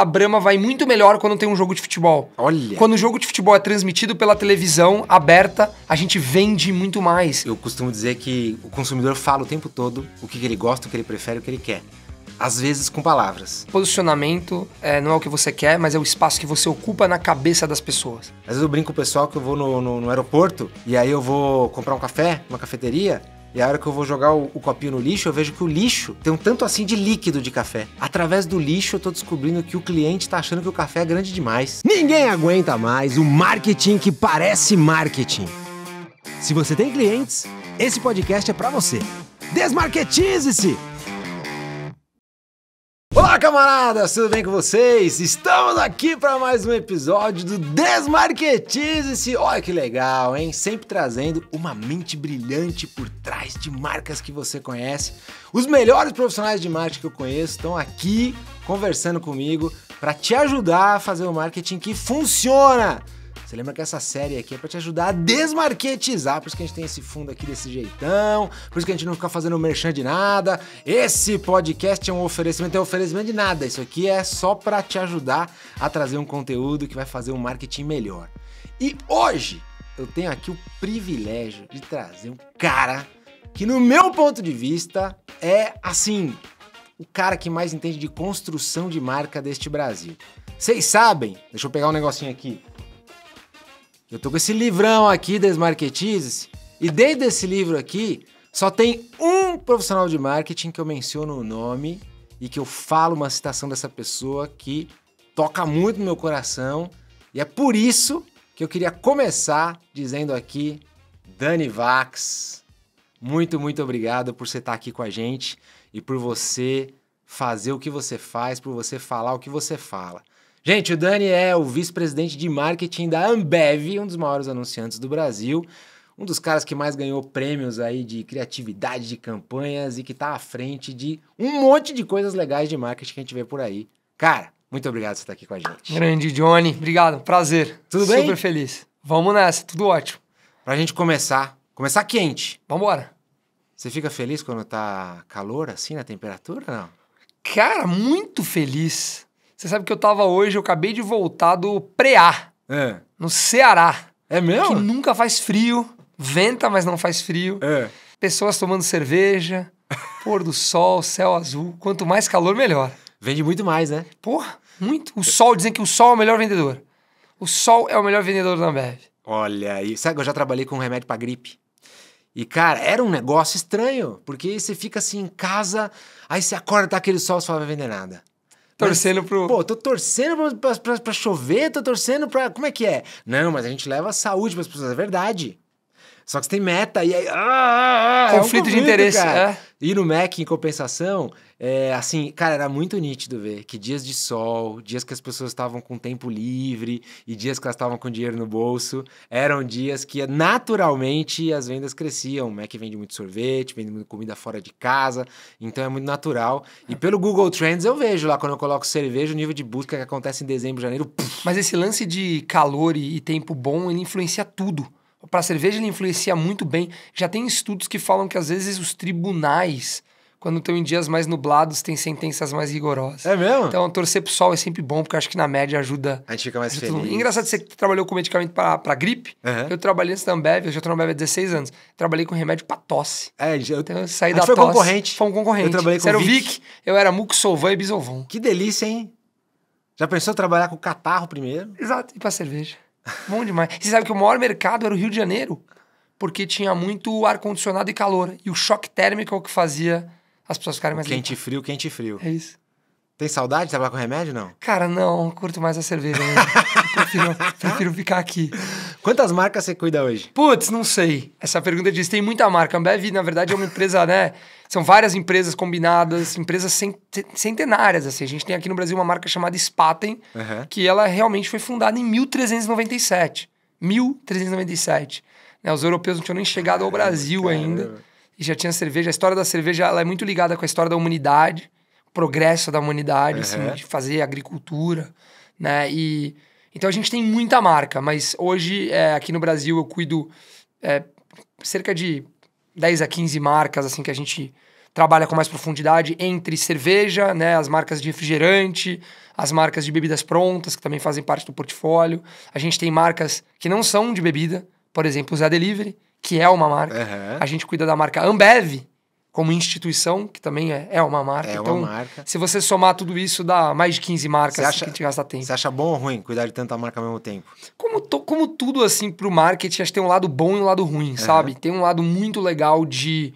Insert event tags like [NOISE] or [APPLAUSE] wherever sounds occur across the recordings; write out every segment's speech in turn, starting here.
a Brahma vai muito melhor quando tem um jogo de futebol. Olha. Quando o jogo de futebol é transmitido pela televisão aberta, a gente vende muito mais. Eu costumo dizer que o consumidor fala o tempo todo o que ele gosta, o que ele prefere, o que ele quer às vezes com palavras. Posicionamento é, não é o que você quer, mas é o espaço que você ocupa na cabeça das pessoas. Às vezes eu brinco com o pessoal que eu vou no, no, no aeroporto e aí eu vou comprar um café, uma cafeteria, e a hora que eu vou jogar o, o, copinho no lixo, eu vejo que o lixo tem um tanto assim de líquido de café. Através do lixo, eu tô descobrindo que o cliente tá achando que o café é grande demais. Ninguém aguenta mais o marketing que parece marketing. Se você tem clientes, esse podcast é para você. Desmarketize-se! camaradas, tudo bem com vocês? Estamos aqui para mais um episódio do Desmarketize. se Olha que legal, hein? Sempre trazendo uma mente brilhante por trás de marcas que você conhece. Os melhores profissionais de marketing que eu conheço estão aqui conversando comigo para te ajudar a fazer o um marketing que funciona. Você lembra que essa série aqui é para te ajudar a desmarquetizar, por isso que a gente tem esse fundo aqui desse jeitão, por isso que a gente não fica fazendo merchan de nada. Esse podcast é um oferecimento, é um oferecimento de nada. Isso aqui é só para te ajudar a trazer um conteúdo que vai fazer um marketing melhor. E hoje eu tenho aqui o privilégio de trazer um cara que, no meu ponto de vista, é assim o cara que mais entende de construção de marca deste Brasil. Vocês sabem, deixa eu pegar um negocinho aqui. Eu tô com esse livrão aqui, das se e dentro desse livro aqui só tem um profissional de marketing que eu menciono o nome e que eu falo uma citação dessa pessoa que toca muito no meu coração. E é por isso que eu queria começar dizendo aqui, Dani Vax, muito, muito obrigado por você estar aqui com a gente e por você fazer o que você faz, por você falar o que você fala. Gente, o Dani é o vice-presidente de marketing da Ambev, um dos maiores anunciantes do Brasil, um dos caras que mais ganhou prêmios aí de criatividade de campanhas e que está à frente de um monte de coisas legais de marketing que a gente vê por aí. Cara, muito obrigado por estar aqui com a gente. Grande Johnny, obrigado, prazer. Tudo bem? Super feliz. Vamos nessa, tudo ótimo. Pra gente começar, começar quente. Vambora. Você fica feliz quando tá calor assim na temperatura, não? Cara, muito feliz você sabe que eu tava hoje, eu acabei de voltar do Preá, é. no Ceará. É mesmo? Que nunca faz frio, venta, mas não faz frio. É. Pessoas tomando cerveja, [LAUGHS] pôr do sol, céu azul. Quanto mais calor, melhor. Vende muito mais, né? Porra, muito. O sol, dizem que o sol é o melhor vendedor. O sol é o melhor vendedor da Ambev. Olha aí. Sabe que eu já trabalhei com remédio pra gripe? E, cara, era um negócio estranho, porque você fica assim em casa, aí você acorda, tá aquele sol, você fala, vai vender nada. Torcendo pro. Pô, tô torcendo pra, pra, pra, chover, tô torcendo pra. Como é que é? Não, mas a gente leva a saúde pras pessoas, é verdade. Só que você tem meta e aí. Ah, ah, ah, conflito, é um conflito, de interesse. É. Ir no MEC, em compensação, é, assim, cara, era muito nítido ver que dias de sol, dias que as pessoas estavam com tempo livre e dias que elas estavam com dinheiro no bolso, eram dias que naturalmente as vendas cresciam. O Mac vende muito sorvete, vende muito comida fora de casa, então é muito natural. E pelo Google Trends eu vejo lá, quando eu coloco cerveja, o nível de busca que acontece em dezembro, janeiro. Mas esse lance de calor e tempo bom, ele influencia tudo. Para cerveja, ele influencia muito bem. Já tem estudos que falam que às vezes os tribunais quando estão em dias mais nublados, tem sentenças mais rigorosas. É mesmo? Então, torcer pro sol é sempre bom, porque eu acho que na média ajuda. A gente fica mais feliz. Tudo. Engraçado, você trabalhou com medicamento pra, pra gripe. Uhum. Eu trabalhei antes da Ambev, eu já tô na há 16 anos. Trabalhei com remédio pra tosse. É, eu, então, eu saí a da foi tosse. concorrente. Foi um concorrente. Eu trabalhei com Você era o Vic, eu era Muxovan e Bisovan. Que delícia, hein? Já pensou trabalhar com catarro primeiro? Exato, e pra cerveja. bom demais. E você sabe que o maior mercado era o Rio de Janeiro, porque tinha muito ar-condicionado e calor. E o choque térmico é o que fazia as pessoas ficarem mais Quente limpas. frio, quente frio. É isso. Tem saudade de trabalhar com remédio, não? Cara, não, curto mais a cerveja. Né? [LAUGHS] prefiro, prefiro ficar aqui. Quantas marcas você cuida hoje? Putz, não sei. Essa pergunta diz, tem muita marca. A Ambev, na verdade, é uma empresa, né? São várias empresas combinadas, empresas centenárias, assim. A gente tem aqui no Brasil uma marca chamada Spaten, uhum. que ela realmente foi fundada em 1397. 1397. Né? Os europeus não tinham nem chegado ao Brasil caramba, ainda e já tinha cerveja. A história da cerveja ela é muito ligada com a história da humanidade, o progresso da humanidade, uhum. assim, de fazer agricultura, né? E então a gente tem muita marca, mas hoje é, aqui no Brasil eu cuido é, cerca de 10 a 15 marcas assim que a gente trabalha com mais profundidade entre cerveja, né, as marcas de refrigerante, as marcas de bebidas prontas, que também fazem parte do portfólio. A gente tem marcas que não são de bebida, por exemplo, o Zé Delivery, que é uma marca. Uhum. A gente cuida da marca Ambev, como instituição, que também é, é uma marca. É então, uma marca. Se você somar tudo isso, dá mais de 15 marcas assim acha, que a gente gasta tempo. Você acha bom ou ruim cuidar de tanta marca ao mesmo tempo? Como, to, como tudo, assim, para o marketing, acho que tem um lado bom e um lado ruim, uhum. sabe? Tem um lado muito legal de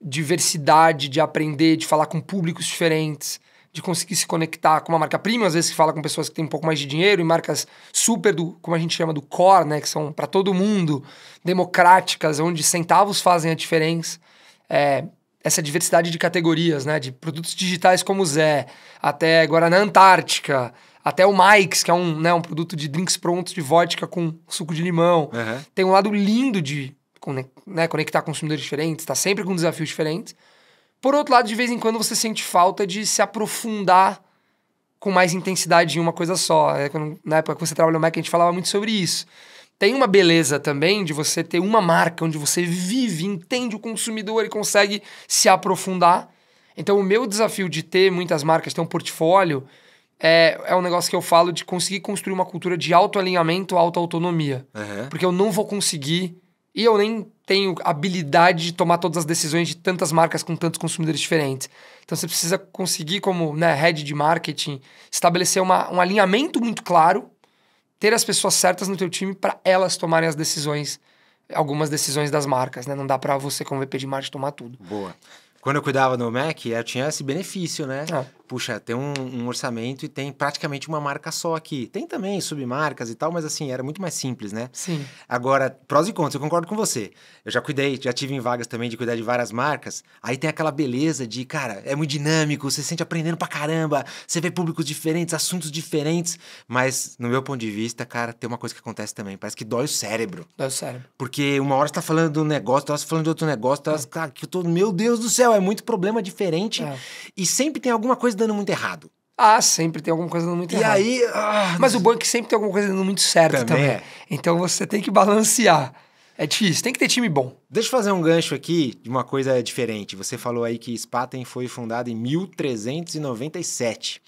diversidade, de aprender, de falar com públicos diferentes de conseguir se conectar com uma marca premium, às vezes que fala com pessoas que têm um pouco mais de dinheiro e marcas super do, como a gente chama do core, né, que são para todo mundo, democráticas, onde centavos fazem a diferença. É, essa diversidade de categorias, né, de produtos digitais como o Zé, até Guaraná Antártica, até o Mike's, que é um, né, um produto de drinks prontos de vodka com suco de limão. Uhum. Tem um lado lindo de né, conectar consumidores diferentes, está sempre com desafios diferentes. Por outro lado, de vez em quando você sente falta de se aprofundar com mais intensidade em uma coisa só. É na época que você trabalhou no Mac, a gente falava muito sobre isso. Tem uma beleza também de você ter uma marca onde você vive, entende o consumidor e consegue se aprofundar. Então, o meu desafio de ter muitas marcas, ter um portfólio, é, é um negócio que eu falo de conseguir construir uma cultura de alto alinhamento, alta autonomia. Uhum. Porque eu não vou conseguir e eu nem tenho habilidade de tomar todas as decisões de tantas marcas com tantos consumidores diferentes. Então você precisa conseguir, como né, head de marketing, estabelecer uma, um alinhamento muito claro, ter as pessoas certas no teu time para elas tomarem as decisões, algumas decisões das marcas. Né? Não dá para você, como VP de marketing, tomar tudo. Boa. Quando eu cuidava do Mac, eu tinha esse benefício, né? É puxa, tem um, um, orçamento e tem praticamente uma marca só aqui. Tem também submarcas e tal, mas assim, era muito mais simples, né? Sim. Agora, prós e contras, eu concordo com você. Eu já cuidei, já tive em vagas também de cuidar de várias marcas. Aí tem aquela beleza de, cara, é muito dinâmico, você se sente aprendendo pra caramba, você vê públicos diferentes, assuntos diferentes. Mas, no meu ponto de vista, cara, tem uma coisa que acontece também. Parece que dói o cérebro. Dói o cérebro. Porque uma hora você tá falando de um negócio, outra você tá falando de outro negócio, Tá, é. cara, que eu tô, meu Deus do céu, é muito problema diferente. É. E sempre tem alguma coisa dando muito errado. Ah, sempre tem alguma coisa dando muito e errado. E aí. Ah, Mas o bom é que sempre tem alguma coisa dando muito certo também. também. É. Então você tem que balancear. É difícil, tem que ter time bom. Deixa eu fazer um gancho aqui de uma coisa diferente. Você falou aí que Spaten foi fundada em 1397.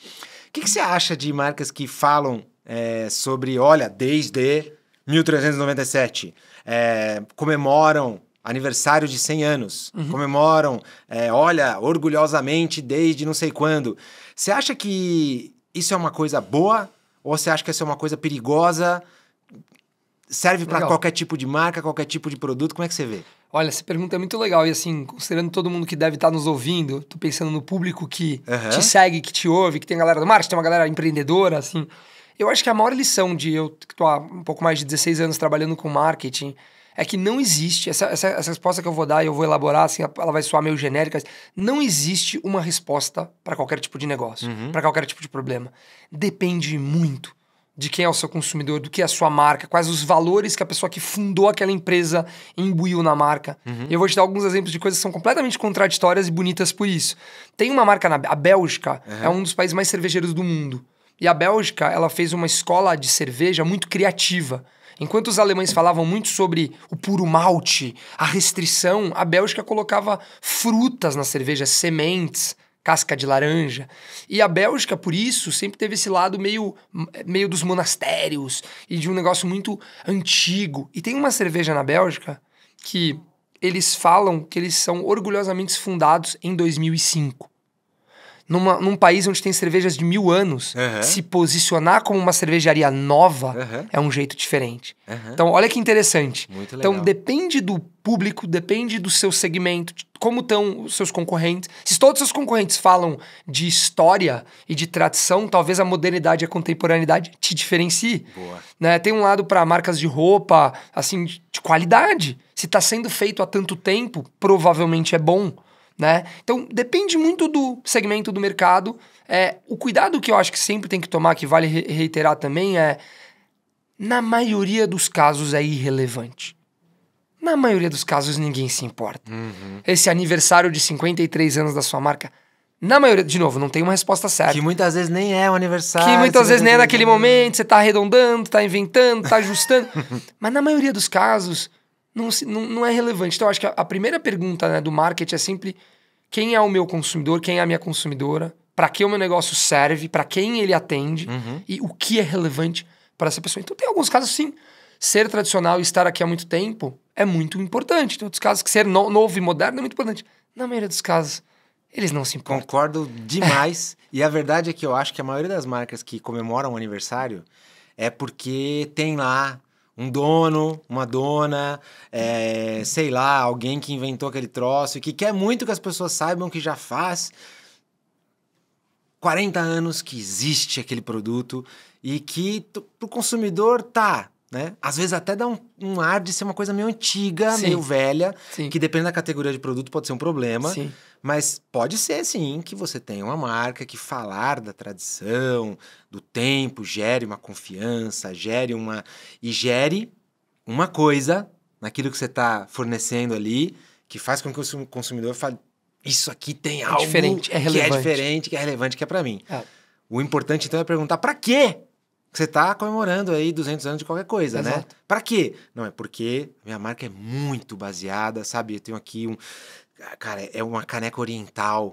O que, que você acha de marcas que falam é, sobre, olha, desde 1397, é, comemoram aniversário de 100 anos, uhum. comemoram, é, olha, orgulhosamente desde não sei quando. Você acha que isso é uma coisa boa ou você acha que isso é uma coisa perigosa? Serve para qualquer tipo de marca, qualquer tipo de produto? Como é que você vê? Olha, essa pergunta é muito legal. E assim, considerando todo mundo que deve estar tá nos ouvindo, tô pensando no público que uhum. te segue, que te ouve, que tem galera do marketing, tem uma galera empreendedora, assim. Eu acho que a maior lição de eu que tô há um pouco mais de 16 anos trabalhando com marketing é que não existe, essa, essa, essa, resposta que eu vou dar e eu vou elaborar, assim, ela vai soar meio genérica, não existe uma resposta para qualquer tipo de negócio, uhum. para qualquer tipo de problema. Depende muito de quem é o seu consumidor, do que é a sua marca, quais os valores que a pessoa que fundou aquela empresa imbuiu na marca. Uhum. Eu vou te dar alguns exemplos de coisas que são completamente contraditórias e bonitas por isso. Tem uma marca na a Bélgica, uhum. é um dos países mais cervejeiros do mundo. E a Bélgica, ela fez uma escola de cerveja muito criativa Enquanto os alemães falavam muito sobre o puro malte, a restrição, a Bélgica colocava frutas na cerveja, sementes, casca de laranja. E a Bélgica, por isso, sempre teve esse lado meio, meio dos monastérios e de um negócio muito antigo. E tem uma cerveja na Bélgica que eles falam que eles são orgulhosamente fundados em 2005 numa, num país onde tem cervejas de mil anos, uhum. se posicionar como uma cervejaria nova uhum. é um jeito diferente. Uhum. Então, olha que interessante. Então, depende do público, depende do seu segmento, como estão os seus concorrentes. Se todos os seus concorrentes falam de história e de tradição, talvez a modernidade e a contemporaneidade te diferencie. Né? Tem um lado para marcas de roupa, assim, de qualidade. Se está sendo feito há tanto tempo, provavelmente é bom. Né? Então, depende muito do segmento do mercado. É, o cuidado que eu acho que sempre tem que tomar, que vale reiterar também, é: na maioria dos casos é irrelevante. Na maioria dos casos ninguém se importa. Uhum. Esse aniversário de 53 anos da sua marca. Na maioria, de novo, não tem uma resposta certa. Que muitas vezes nem é um aniversário. Que muitas vezes nem é naquele momento, você está arredondando, está inventando, está ajustando. [LAUGHS] Mas na maioria dos casos, não, não, não é relevante. Então, acho que a, a primeira pergunta né, do marketing é sempre quem é o meu consumidor, quem é a minha consumidora, para que o meu negócio serve, para quem ele atende uhum. e o que é relevante para essa pessoa. Então, tem alguns casos, sim, ser tradicional e estar aqui há muito tempo é muito importante. Tem outros casos que ser no, novo e moderno é muito importante. Na maioria dos casos, eles não se importam. Concordo demais. [LAUGHS] e a verdade é que eu acho que a maioria das marcas que comemoram o aniversário é porque tem lá um dono, uma dona, é, sei lá, alguém que inventou aquele troço e que quer muito que as pessoas saibam que já faz 40 anos que existe aquele produto e que pro consumidor tá, né? Às vezes até dá um, um ar de ser uma coisa meio antiga, Sim. meio velha, Sim. que dependendo da categoria de produto pode ser um problema. Sim. Mas pode ser sim que você tenha uma marca que falar da tradição, do tempo, gere uma confiança, gere uma. e gere uma coisa naquilo que você está fornecendo ali, que faz com que o consumidor fale: isso aqui tem é algo diferente, é relevante. que é diferente, que é relevante, que é para mim. É. O importante então é perguntar: para quê? Você está comemorando aí 200 anos de qualquer coisa, né? Exato. né? Para quê? Não, é porque minha marca é muito baseada, sabe? Eu tenho aqui um Cara, é uma caneca oriental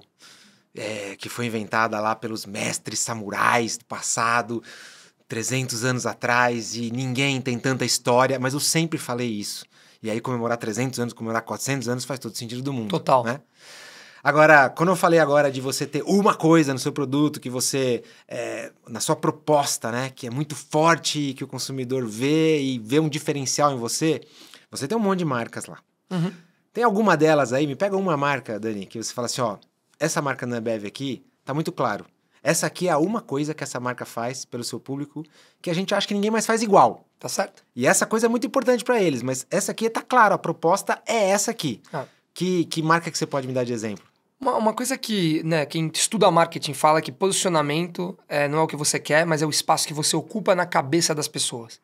é, que foi inventada lá pelos mestres samurais do passado, 300 anos atrás, e ninguém tem tanta história, mas eu sempre falei isso. E aí comemorar 300 anos, comemorar 400 anos faz todo sentido do mundo. Total. Né? Agora, quando eu falei agora de você ter uma coisa no seu produto que você, é, na sua proposta, né, que é muito forte, que o consumidor vê e vê um diferencial em você, você tem um monte de marcas lá. Uhum. Tem alguma delas aí? Me pega uma marca, Dani, que você fala assim, ó, essa marca na Ambev aqui, tá muito claro. Essa aqui é uma coisa que essa marca faz pelo seu público que a gente acha que ninguém mais faz igual. Tá certo. E essa coisa é muito importante para eles, mas essa aqui tá claro, a proposta é essa aqui. Ah. Que, que marca que você pode me dar de exemplo? Uma, uma, coisa que né, quem estuda marketing fala que posicionamento é, não é o que você quer, mas é o espaço que você ocupa na cabeça das pessoas.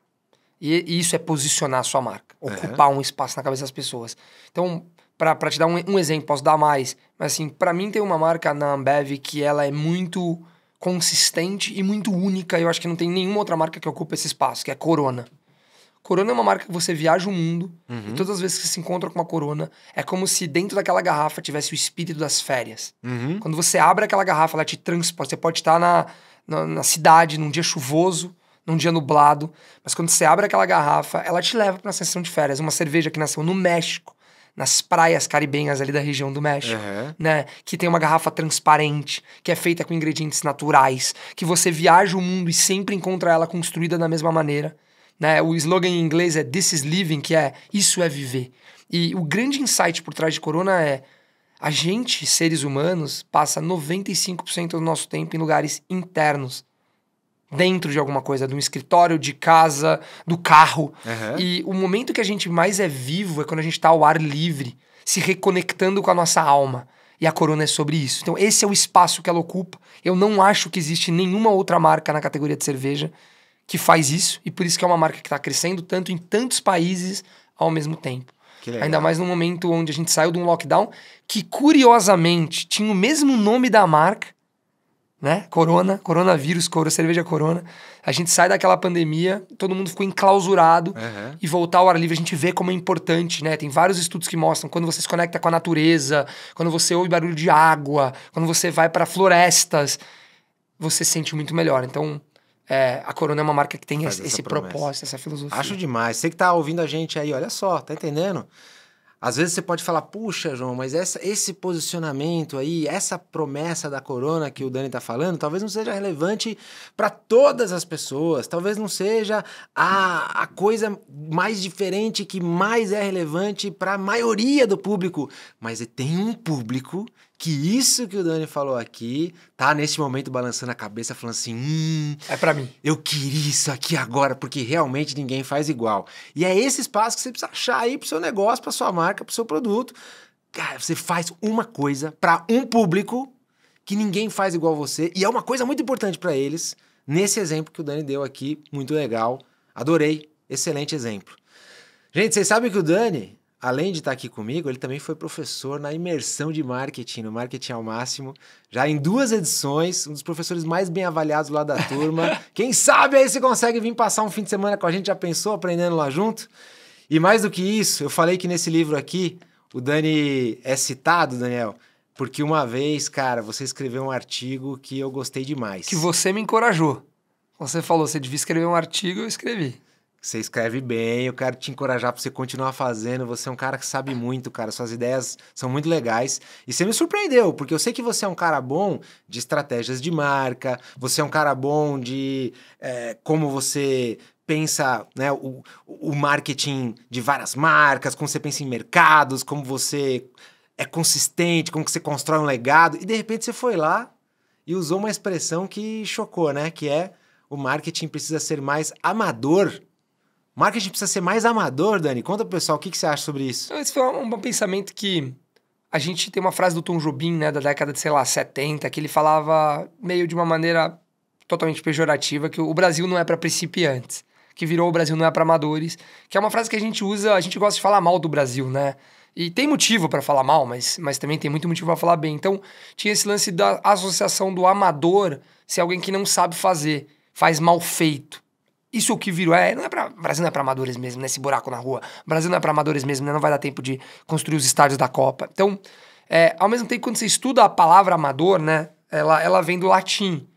E, isso é posicionar a sua marca, é. ocupar uhum. um espaço na cabeça das pessoas. Então, para te dar um, um, exemplo, posso dar mais, mas assim, para mim tem uma marca na Ambev que ela é muito consistente e muito única. Eu acho que não tem nenhuma outra marca que ocupa esse espaço, que é Corona. Corona é uma marca que você viaja o mundo uhum. e todas as vezes que você se encontra com uma Corona, é como se dentro daquela garrafa tivesse o espírito das férias. Uhum. Quando você abre aquela garrafa, ela te transporta. Você pode estar na, na, na cidade, num dia chuvoso, num dia nublado, mas quando você abre aquela garrafa, ela te leva para uma sessão de férias, uma cerveja que nasceu no México, nas praias caribenhas ali da região do México, uhum. né? Que tem uma garrafa transparente, que é feita com ingredientes naturais, que você viaja o mundo e sempre encontra ela construída da mesma maneira, né? O slogan em inglês é This is living, que é isso é viver. E o grande insight por trás de Corona é a gente, seres humanos, passa 95% do nosso tempo em lugares internos dentro de alguma coisa, de um escritório, de casa, do carro. Uhum. E o momento que a gente mais é vivo é quando a gente está ao ar livre, se reconectando com a nossa alma. E a Corona é sobre isso. Então, esse é o espaço que ela ocupa. Eu não acho que existe nenhuma outra marca na categoria de cerveja que faz isso. E por isso que é uma marca que está crescendo tanto em tantos países ao mesmo tempo. Ainda mais no momento onde a gente saiu de um lockdown que, curiosamente, tinha o mesmo nome da marca, né? Corona, coronavírus, coro, cerveja corona. A gente sai daquela pandemia, todo mundo ficou enclausurado uhum. e voltar ao ar livre, a gente vê como é importante, né? Tem vários estudos que mostram quando você se conecta com a natureza, quando você ouve barulho de água, quando você vai para florestas, você se sente muito melhor. Então, é, a Corona é uma marca que tem Faz esse, esse propósito, essa filosofia. Acho demais. Você que está ouvindo a gente aí, olha só, tá entendendo? Às vezes você pode falar, puxa, João, mas essa, esse posicionamento aí, essa promessa da corona que o Dani está falando, talvez não seja relevante para todas as pessoas, talvez não seja a, a coisa mais diferente que mais é relevante para a maioria do público, mas tem um público que isso que o Dani falou aqui tá neste momento balançando a cabeça, falando assim: hum, é para mim. Eu queria isso aqui agora, porque realmente ninguém faz igual. E é esse espaço que você precisa achar aí pro seu negócio, pra sua marca, pro seu produto. Cara, você faz uma coisa para um público que ninguém faz igual você, e é uma coisa muito importante para eles. Nesse exemplo que o Dani deu aqui, muito legal. Adorei, excelente exemplo. Gente, vocês sabem que o Dani além de estar aqui comigo, ele também foi professor na imersão de marketing, no Marketing ao Máximo, já em duas edições, um dos professores mais bem avaliados lá da turma. [LAUGHS] Quem sabe aí você consegue vir passar um fim de semana com a gente, já pensou aprendendo lá junto? E mais do que isso, eu falei que nesse livro aqui, o Dani é citado, Daniel, porque uma vez, cara, você escreveu um artigo que eu gostei demais. Que você me encorajou. Você falou, você devia escrever um artigo, eu escrevi. Você escreve bem, eu quero te encorajar para você continuar fazendo. Você é um cara que sabe muito, cara. Suas ideias são muito legais. E você me surpreendeu, porque eu sei que você é um cara bom de estratégias de marca, você é um cara bom de é, como você pensa né, o, o marketing de várias marcas, como você pensa em mercados, como você é consistente, como que você constrói um legado. E de repente você foi lá e usou uma expressão que chocou, né? Que é o marketing precisa ser mais amador Marketing precisa ser mais amador, Dani. Conta pro pessoal o que, que você acha sobre isso. Esse foi um, um pensamento que a gente tem uma frase do Tom Jobim, né, da década de, sei lá, 70, que ele falava meio de uma maneira totalmente pejorativa que o Brasil não é para principiantes, que virou o Brasil não é para amadores, que é uma frase que a gente usa, a gente gosta de falar mal do Brasil, né? E tem motivo para falar mal, mas, mas também tem muito motivo para falar bem. Então, tinha esse lance da associação do amador ser alguém que não sabe fazer, faz mal feito isso o que virou é, não é para Brasil não é para amadores mesmo, nesse né? buraco na rua. Brasil não é para amadores mesmo, né? não vai dar tempo de construir os estádios da Copa. Então, é, ao mesmo tempo quando você estuda a palavra amador, né, ela ela vem do latim.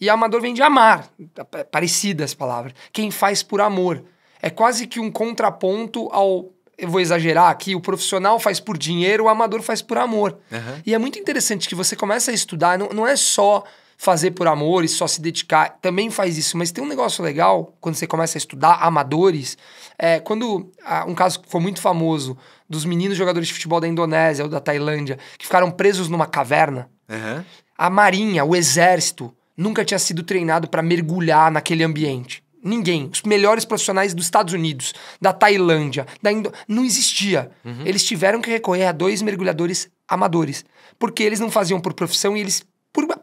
E amador vem de amar, é parecidas palavras. Quem faz por amor. É quase que um contraponto ao eu vou exagerar aqui, o profissional faz por dinheiro, o amador faz por amor. Uhum. E é muito interessante que você começa a estudar, não, não é só fazer por amor e só se dedicar, também faz isso. Mas tem um negócio legal quando você começa a estudar amadores. É, quando ah, um caso que foi muito famoso dos meninos jogadores de futebol da Indonésia ou da Tailândia que ficaram presos numa caverna, uhum. a marinha, o exército, nunca tinha sido treinado para mergulhar naquele ambiente. Ninguém. Os melhores profissionais dos Estados Unidos, da Tailândia, da Indo... não existia. Uhum. Eles tiveram que recorrer a dois mergulhadores amadores, porque eles não faziam por profissão e eles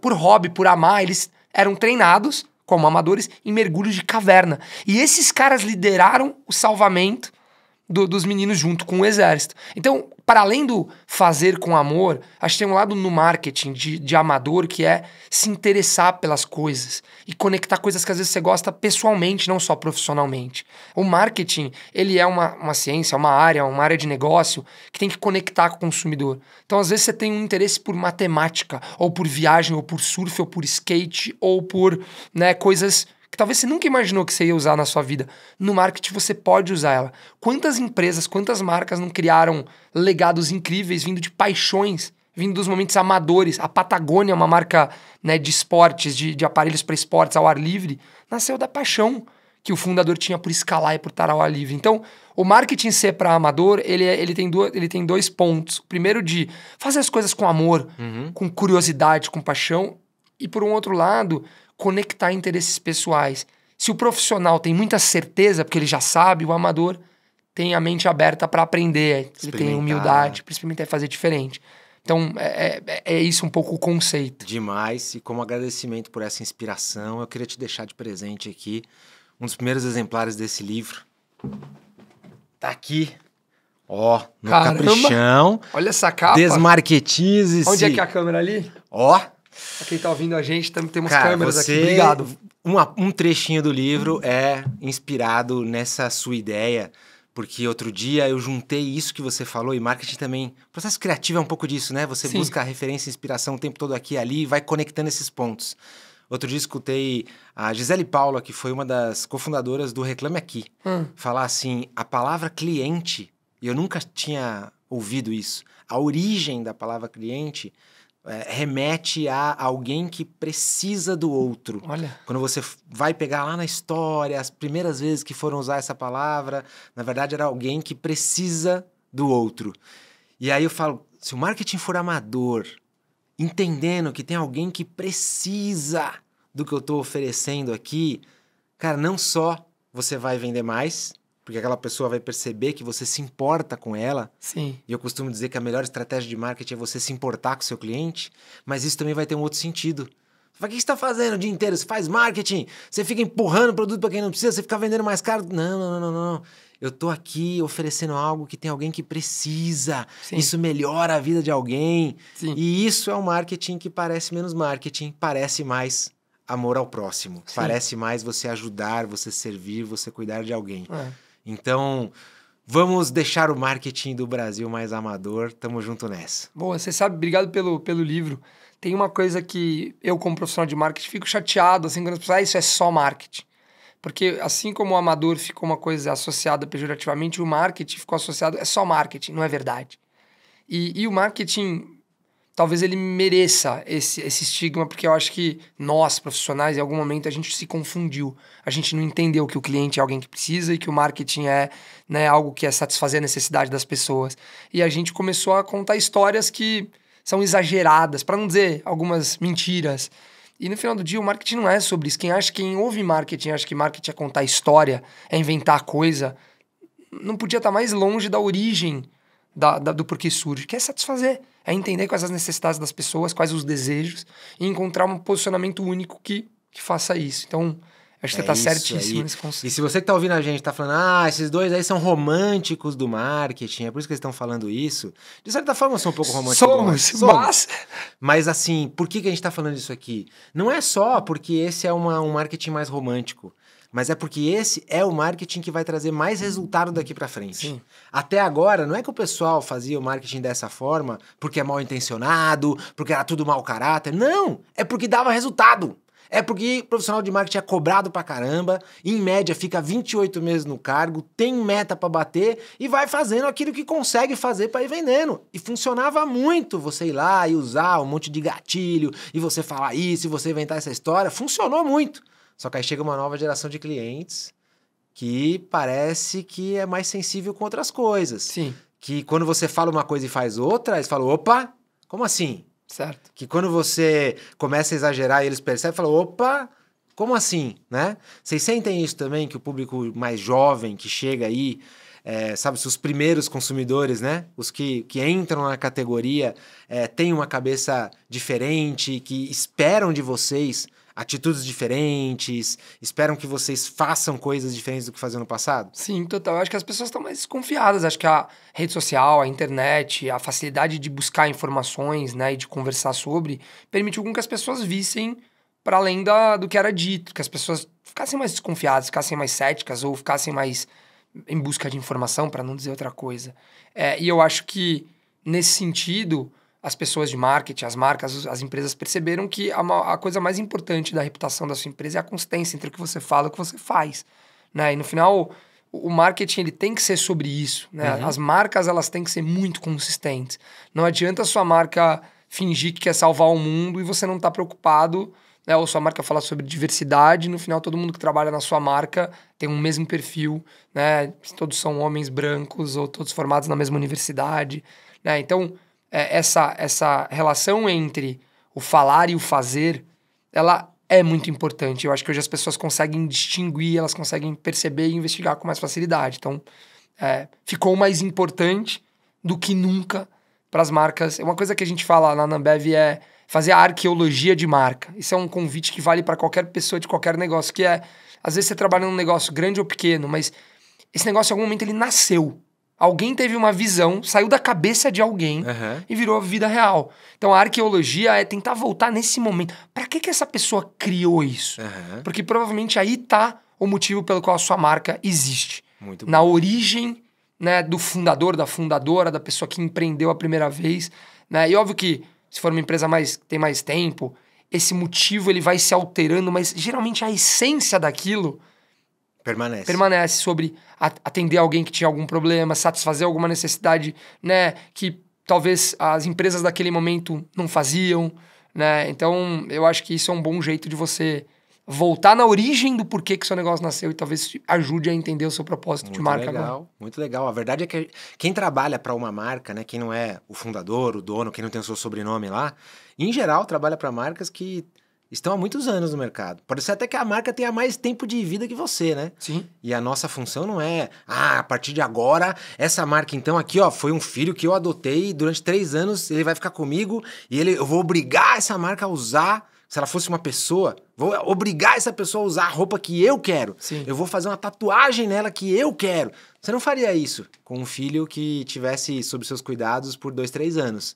por hobby, por amar, eles eram treinados como amadores em mergulhos de caverna. E esses caras lideraram o salvamento do, dos meninos junto com o exército. Então, para além do fazer com amor, acho que tem um lado no marketing de, de amador que é se interessar pelas coisas e conectar coisas que às vezes você gosta pessoalmente, não só profissionalmente. O marketing, ele é uma, uma ciência, uma área, uma área de negócio que tem que conectar com o consumidor. Então, às vezes você tem um interesse por matemática, ou por viagem, ou por surf, ou por skate, ou por né, coisas que talvez você nunca imaginou que você ia usar na sua vida. No marketing você pode usar ela. Quantas empresas, quantas marcas não criaram legados incríveis vindo de paixões, vindo dos momentos amadores? A Patagônia, é uma marca né, de esportes, de, de aparelhos para esportes ao ar livre, nasceu da paixão que o fundador tinha por escalar e por estar ao ar livre. Então, o marketing ser para amador, ele, é, ele, tem duas, ele tem dois pontos. O primeiro de fazer as coisas com amor, uhum. com curiosidade, com paixão. E por um outro lado, conectar interesses pessoais. Se o profissional tem muita certeza, porque ele já sabe, o amador tem a mente aberta para aprender, ele tem humildade, né? principalmente é fazer diferente. Então, é, é, é, é, isso um pouco o conceito. Demais. E como agradecimento por essa inspiração, eu queria te deixar de presente aqui um dos primeiros exemplares desse livro. Tá aqui. Ó, no Caramba. caprichão. Olha essa capa. Desmarquetize-se. Onde é que é a câmera ali? Ó, Pra quem tá ouvindo a gente, também temos Cara, câmeras você... aqui. Obrigado. um trechinho do livro é inspirado nessa sua ideia, porque outro dia eu juntei isso que você falou e marketing também. O processo criativo é um pouco disso, né? Você Sim. busca a referência, inspiração o tempo todo aqui e ali e vai conectando esses pontos. Outro dia escutei a Gisele Paula, que foi uma das cofundadoras do Reclame Aqui, hum. falar assim: a palavra cliente, e eu nunca tinha ouvido isso, a origem da palavra cliente é, remete a alguém que precisa do outro. Olha. Quando você vai pegar lá na história, as primeiras vezes que foram usar essa palavra, na verdade era alguém que precisa do outro. E aí eu falo, se o marketing for amador, entendendo que tem alguém que precisa do que eu estou oferecendo aqui, cara, não só você vai vender mais, porque aquela pessoa vai perceber que você se importa com ela. Sim. E eu costumo dizer que a melhor estratégia de marketing é você se importar com o seu cliente, mas isso também vai ter um outro sentido. Fala, o que você está fazendo o dia inteiro? Você faz marketing? Você fica empurrando produto para quem não precisa? Você fica vendendo mais caro? Não, não, não, não. não. Eu estou aqui oferecendo algo que tem alguém que precisa. Sim. Isso melhora a vida de alguém. Sim. E isso é um marketing que parece menos marketing, parece mais amor ao próximo. Sim. Parece mais você ajudar, você servir, você cuidar de alguém. É. Então, vamos deixar o marketing do Brasil mais amador. Tamo junto nessa. Boa, você sabe, obrigado pelo, pelo livro. Tem uma coisa que eu, como profissional de marketing, fico chateado assim quando as pessoas, ah, isso é só marketing. Porque assim como o amador ficou uma coisa associada pejorativamente, o marketing ficou associado, é só marketing, não é verdade. E, e o marketing talvez ele mereça esse, esse estigma, porque eu acho que nós, profissionais, em algum momento a gente se confundiu. A gente não entendeu que o cliente é alguém que precisa e que o marketing é né, algo que é satisfazer a necessidade das pessoas. E a gente começou a contar histórias que são exageradas, para não dizer algumas mentiras. E no final do dia, o marketing não é sobre isso. Quem acha quem ouve marketing, acha que marketing é contar história, é inventar coisa, não podia estar tá mais longe da origem da, da, do porquê surge, que é satisfazer. É entender quais as necessidades das pessoas, quais os desejos, e encontrar um posicionamento único que, que faça isso. Então, acho que é você tá é certíssimo aí. nesse conceito. E se você que tá ouvindo a gente tá falando, ah, esses dois aí são românticos do marketing, é por isso que eles estão falando isso. De certa forma, são um pouco românticos. Somos, Somos, mas... Mas assim, por que, que a gente está falando isso aqui? Não é só porque esse é uma, um marketing mais romântico. Mas é porque esse é o marketing que vai trazer mais resultado daqui para frente. Sim. Até agora, não é que o pessoal fazia o marketing dessa forma porque é mal intencionado, porque era tudo mau caráter. Não! É porque dava resultado. É porque profissional de marketing é cobrado pra caramba, em média fica 28 meses no cargo, tem meta para bater e vai fazendo aquilo que consegue fazer para ir vendendo. E funcionava muito você ir lá e usar um monte de gatilho e você falar isso e você inventar essa história. Funcionou muito. Só que aí chega uma nova geração de clientes que parece que é mais sensível com outras coisas. Sim. Que quando você fala uma coisa e faz outra, eles falam: opa, como assim? Certo. Que quando você começa a exagerar e eles percebem, falam: opa, como assim? Né? Vocês sentem isso também, que o público mais jovem que chega aí. É, sabe, se os primeiros consumidores, né? Os que, que entram na categoria é, têm uma cabeça diferente, que esperam de vocês atitudes diferentes, esperam que vocês façam coisas diferentes do que faziam no passado? Sim, total. Acho que as pessoas estão mais desconfiadas. Acho que a rede social, a internet, a facilidade de buscar informações, né, e de conversar sobre, permitiu com que as pessoas vissem para além da, do que era dito, que as pessoas ficassem mais desconfiadas, ficassem mais céticas ou ficassem mais em busca de informação, para não dizer outra coisa. É, e eu acho que, nesse sentido, as pessoas de marketing, as marcas, as empresas perceberam que a, a, coisa mais importante da reputação da sua empresa é a consistência entre o que você fala e o que você faz, né? E no final, o, o marketing ele tem que ser sobre isso, né? Uhum. As marcas elas têm que ser muito consistentes. Não adianta a sua marca fingir que quer salvar o mundo e você não está preocupado, né? Ou sua marca falar sobre diversidade, no final todo mundo que trabalha na sua marca tem um mesmo perfil, né? Todos são homens brancos ou todos formados na mesma universidade, né? Então, é, essa, essa relação entre o falar e o fazer, ela é muito importante. Eu acho que hoje as pessoas conseguem distinguir, elas conseguem perceber e investigar com mais facilidade. Então, é, ficou mais importante do que nunca para as marcas. É uma coisa que a gente fala na Nambev é fazer a arqueologia de marca. Isso é um convite que vale para qualquer pessoa de qualquer negócio, que é, às vezes você trabalha num negócio grande ou pequeno, mas esse negócio em algum momento ele nasceu. Alguém teve uma visão, saiu da cabeça de alguém uhum. e virou a vida real. Então a arqueologia é tentar voltar nesse momento. Para que, que essa pessoa criou isso? Uhum. Porque provavelmente aí tá o motivo pelo qual a sua marca existe. Muito Na origem né, do fundador, da fundadora, da pessoa que empreendeu a primeira vez. Né? E óbvio que, se for uma empresa mais tem mais tempo, esse motivo ele vai se alterando, mas geralmente a essência daquilo Permanece. Permanece sobre atender alguém que tinha algum problema, satisfazer alguma necessidade, né? Que talvez as empresas daquele momento não faziam, né? Então, eu acho que isso é um bom jeito de você voltar na origem do porquê que seu negócio nasceu e talvez ajude a entender o seu propósito muito de marca. muito Legal, agora. muito legal. A verdade é que quem trabalha para uma marca, né, quem não é o fundador, o dono, quem não tem o seu sobrenome lá, em geral trabalha para marcas que estão há muitos anos no mercado. Pode ser até que a marca tenha mais tempo de vida que você, né? Sim. E a nossa função não é, ah, a partir de agora, essa marca, então, aqui, ó, foi um filho que eu adotei durante três anos, ele vai ficar comigo e ele, eu vou obrigar essa marca a usar. Se ela fosse uma pessoa, vou obrigar essa pessoa a usar a roupa que eu quero. Sim. Eu vou fazer uma tatuagem nela que eu quero. Você não faria isso com um filho que tivesse sob seus cuidados por dois, três anos.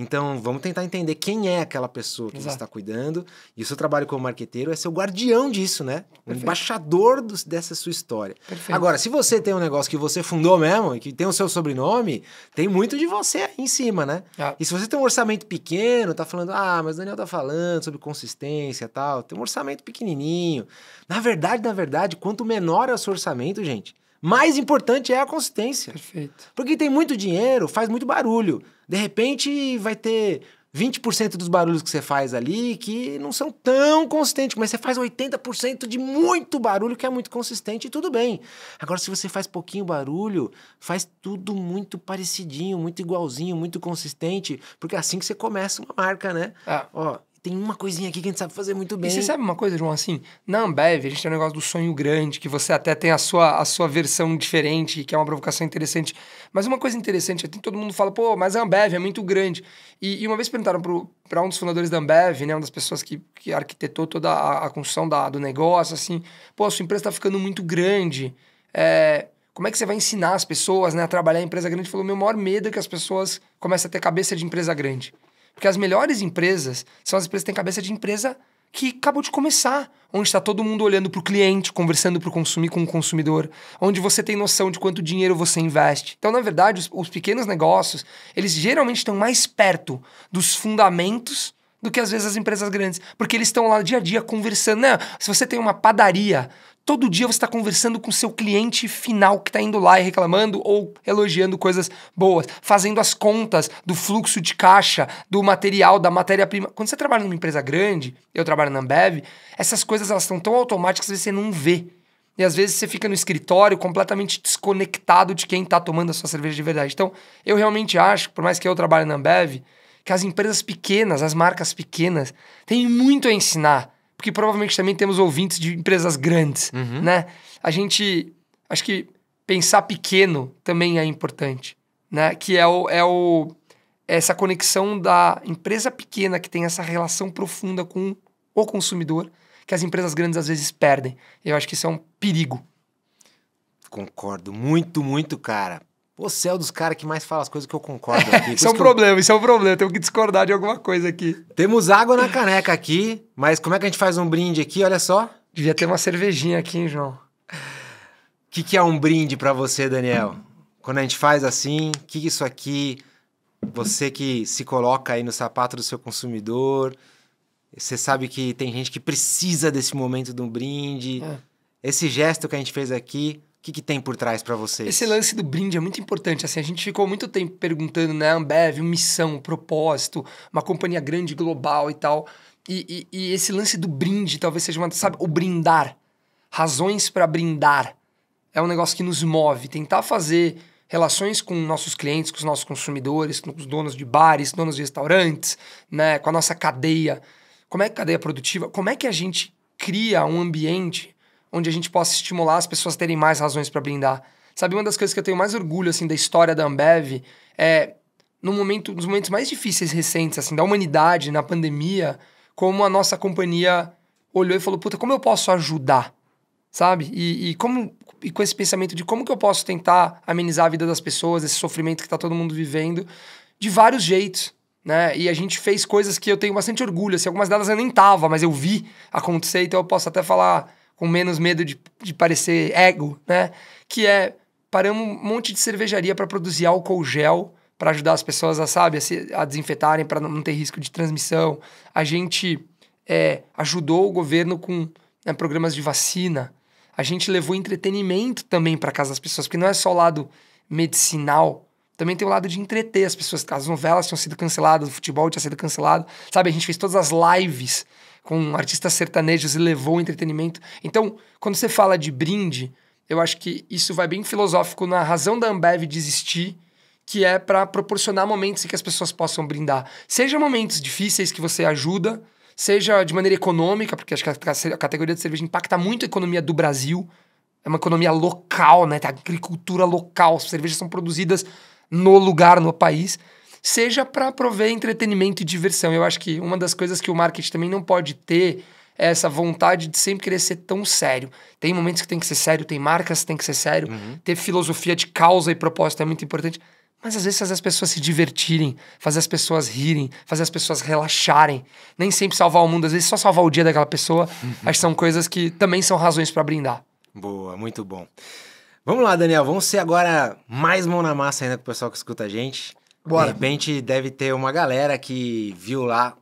Então, vamos tentar entender quem é aquela pessoa que Exato. você está cuidando. E o seu trabalho como marqueteiro é ser o guardião disso, né? O embaixador do, dessa sua história. Perfeito. Agora, se você tem um negócio que você fundou mesmo e que tem o seu sobrenome, tem muito de você aí em cima, né? Ah. E se você tem um orçamento pequeno, tá falando, ah, mas o Daniel tá falando sobre consistência e tal, tem um orçamento pequenininho. Na verdade, na verdade, quanto menor é o seu orçamento, gente, mais importante é a consistência. Perfeito. Porque tem muito dinheiro, faz muito barulho. De repente vai ter 20% dos barulhos que você faz ali que não são tão consistentes, mas você faz 80% de muito barulho que é muito consistente e tudo bem. Agora, se você faz pouquinho barulho, faz tudo muito parecidinho, muito igualzinho, muito consistente, porque é assim que você começa uma marca, né? É. Ó, tem uma coisinha aqui que a gente sabe fazer muito bem. E você sabe uma coisa, João, assim, na Ambev a gente tem um negócio do sonho grande, que você até tem a sua, a sua versão diferente, que é uma provocação interessante. Mas uma coisa interessante, é que todo mundo fala, pô, mas a Ambev é muito grande. E, e uma vez perguntaram para um dos fundadores da Ambev, né, uma das pessoas que, que arquitetou toda a, a construção da, do negócio, assim, pô, a sua empresa está ficando muito grande, é como é que você vai ensinar as pessoas né, a trabalhar em empresa grande? Ele falou, meu maior medo é que as pessoas comecem a ter cabeça de empresa grande. Porque as melhores empresas são as empresas que têm cabeça de empresa que acabou de começar, onde está todo mundo olhando para o cliente, conversando para o consumir com o consumidor, onde você tem noção de quanto dinheiro você investe. Então, na verdade, os, os pequenos negócios, eles geralmente estão mais perto dos fundamentos do que às vezes as empresas grandes, porque eles estão lá dia a dia conversando. Não, se você tem uma padaria, Todo dia você está conversando com seu cliente final que está indo lá e reclamando ou elogiando coisas boas, fazendo as contas do fluxo de caixa, do material, da matéria-prima. Quando você trabalha numa empresa grande, eu trabalho na Ambev, essas coisas elas estão tão automáticas que você não vê. E às vezes você fica no escritório completamente desconectado de quem está tomando a sua cerveja de verdade. Então, eu realmente acho, por mais que eu trabalhe na Ambev, que as empresas pequenas, as marcas pequenas, têm muito a ensinar porque provavelmente também temos ouvintes de empresas grandes, uhum. né? A gente, acho que pensar pequeno também é importante, né? Que é o, é o é essa conexão da empresa pequena que tem essa relação profunda com o consumidor que as empresas grandes às vezes perdem. Eu acho que isso é um perigo. Concordo muito, muito, cara. Você é um dos caras que mais fala as coisas que eu concordo aqui. [LAUGHS] isso é um problema, eu... isso é um problema. Eu tenho que discordar de alguma coisa aqui. Temos água na caneca aqui, mas como é que a gente faz um brinde aqui? Olha só. Devia ter uma cervejinha aqui, hein, João? O que, que é um brinde para você, Daniel? Quando a gente faz assim, o que, que isso aqui você que se coloca aí no sapato do seu consumidor, você sabe que tem gente que precisa desse momento de um brinde. É. Esse gesto que a gente fez aqui, o que, que tem por trás para vocês? Esse lance do brinde é muito importante. Assim, a gente ficou muito tempo perguntando né, Ambev, missão, um propósito, uma companhia grande, global e tal. E, e, e esse lance do brinde talvez seja uma. Sabe, o brindar. Razões para brindar. É um negócio que nos move. Tentar fazer relações com nossos clientes, com os nossos consumidores, com os donos de bares, donos de restaurantes, né, com a nossa cadeia. Como é que cadeia produtiva? Como é que a gente cria um ambiente onde a gente possa estimular as pessoas a terem mais razões para blindar. Sabe, uma das coisas que eu tenho mais orgulho assim da história da Ambev é no momento, nos momentos mais difíceis recentes assim da humanidade, na pandemia, como a nossa companhia olhou e falou: "Puta, como eu posso ajudar?" Sabe? E, e como e com esse pensamento de como que eu posso tentar amenizar a vida das pessoas, esse sofrimento que está todo mundo vivendo, de vários jeitos. Né? E a gente fez coisas que eu tenho bastante orgulho. Assim, algumas delas eu nem tava, mas eu vi acontecer, então eu posso até falar com menos medo de, de parecer ego, né? Que é paramos um monte de cervejaria para produzir álcool gel para ajudar as pessoas a, sabe, a, se, a desinfetarem para não ter risco de transmissão. A gente é, ajudou o governo com né, programas de vacina. A gente levou entretenimento também para casa das pessoas, porque não é só o lado medicinal, também tem o lado de entreter as pessoas. As novelas tinham sido canceladas, o futebol tinha sido cancelado. Sabe, a gente fez todas as lives com artistas sertanejos e levou o entretenimento. Então, quando você fala de brinde, eu acho que isso vai bem filosófico na razão da Ambev de existir, que é para proporcionar momentos em que as pessoas possam brindar. Seja momentos difíceis que você ajuda, seja de maneira econômica, porque acho que a categoria de cerveja impacta muito a economia do Brasil. É uma economia local, né? Tem agricultura local, as cervejas são produzidas no lugar, no país seja para prover entretenimento e diversão. Eu acho que uma das coisas que o marketing também não pode ter é essa vontade de sempre querer ser tão sério. Tem momentos que tem que ser sério, tem marcas que tem que ser sério, uhum. ter filosofia de causa e proposta é muito importante. Mas às vezes fazer as pessoas se divertirem, fazer as pessoas rirem, fazer as pessoas relaxarem. Nem sempre salvar o mundo, às vezes só salvar o dia daquela pessoa. Uhum. [LAUGHS] Acho que são coisas que também são razões para brindar. Boa, muito bom. Vamos lá, Daniel. Vamos ser agora mais mão na massa ainda com o pessoal que escuta a gente. Bora. De repente deve ter uma galera que viu lá.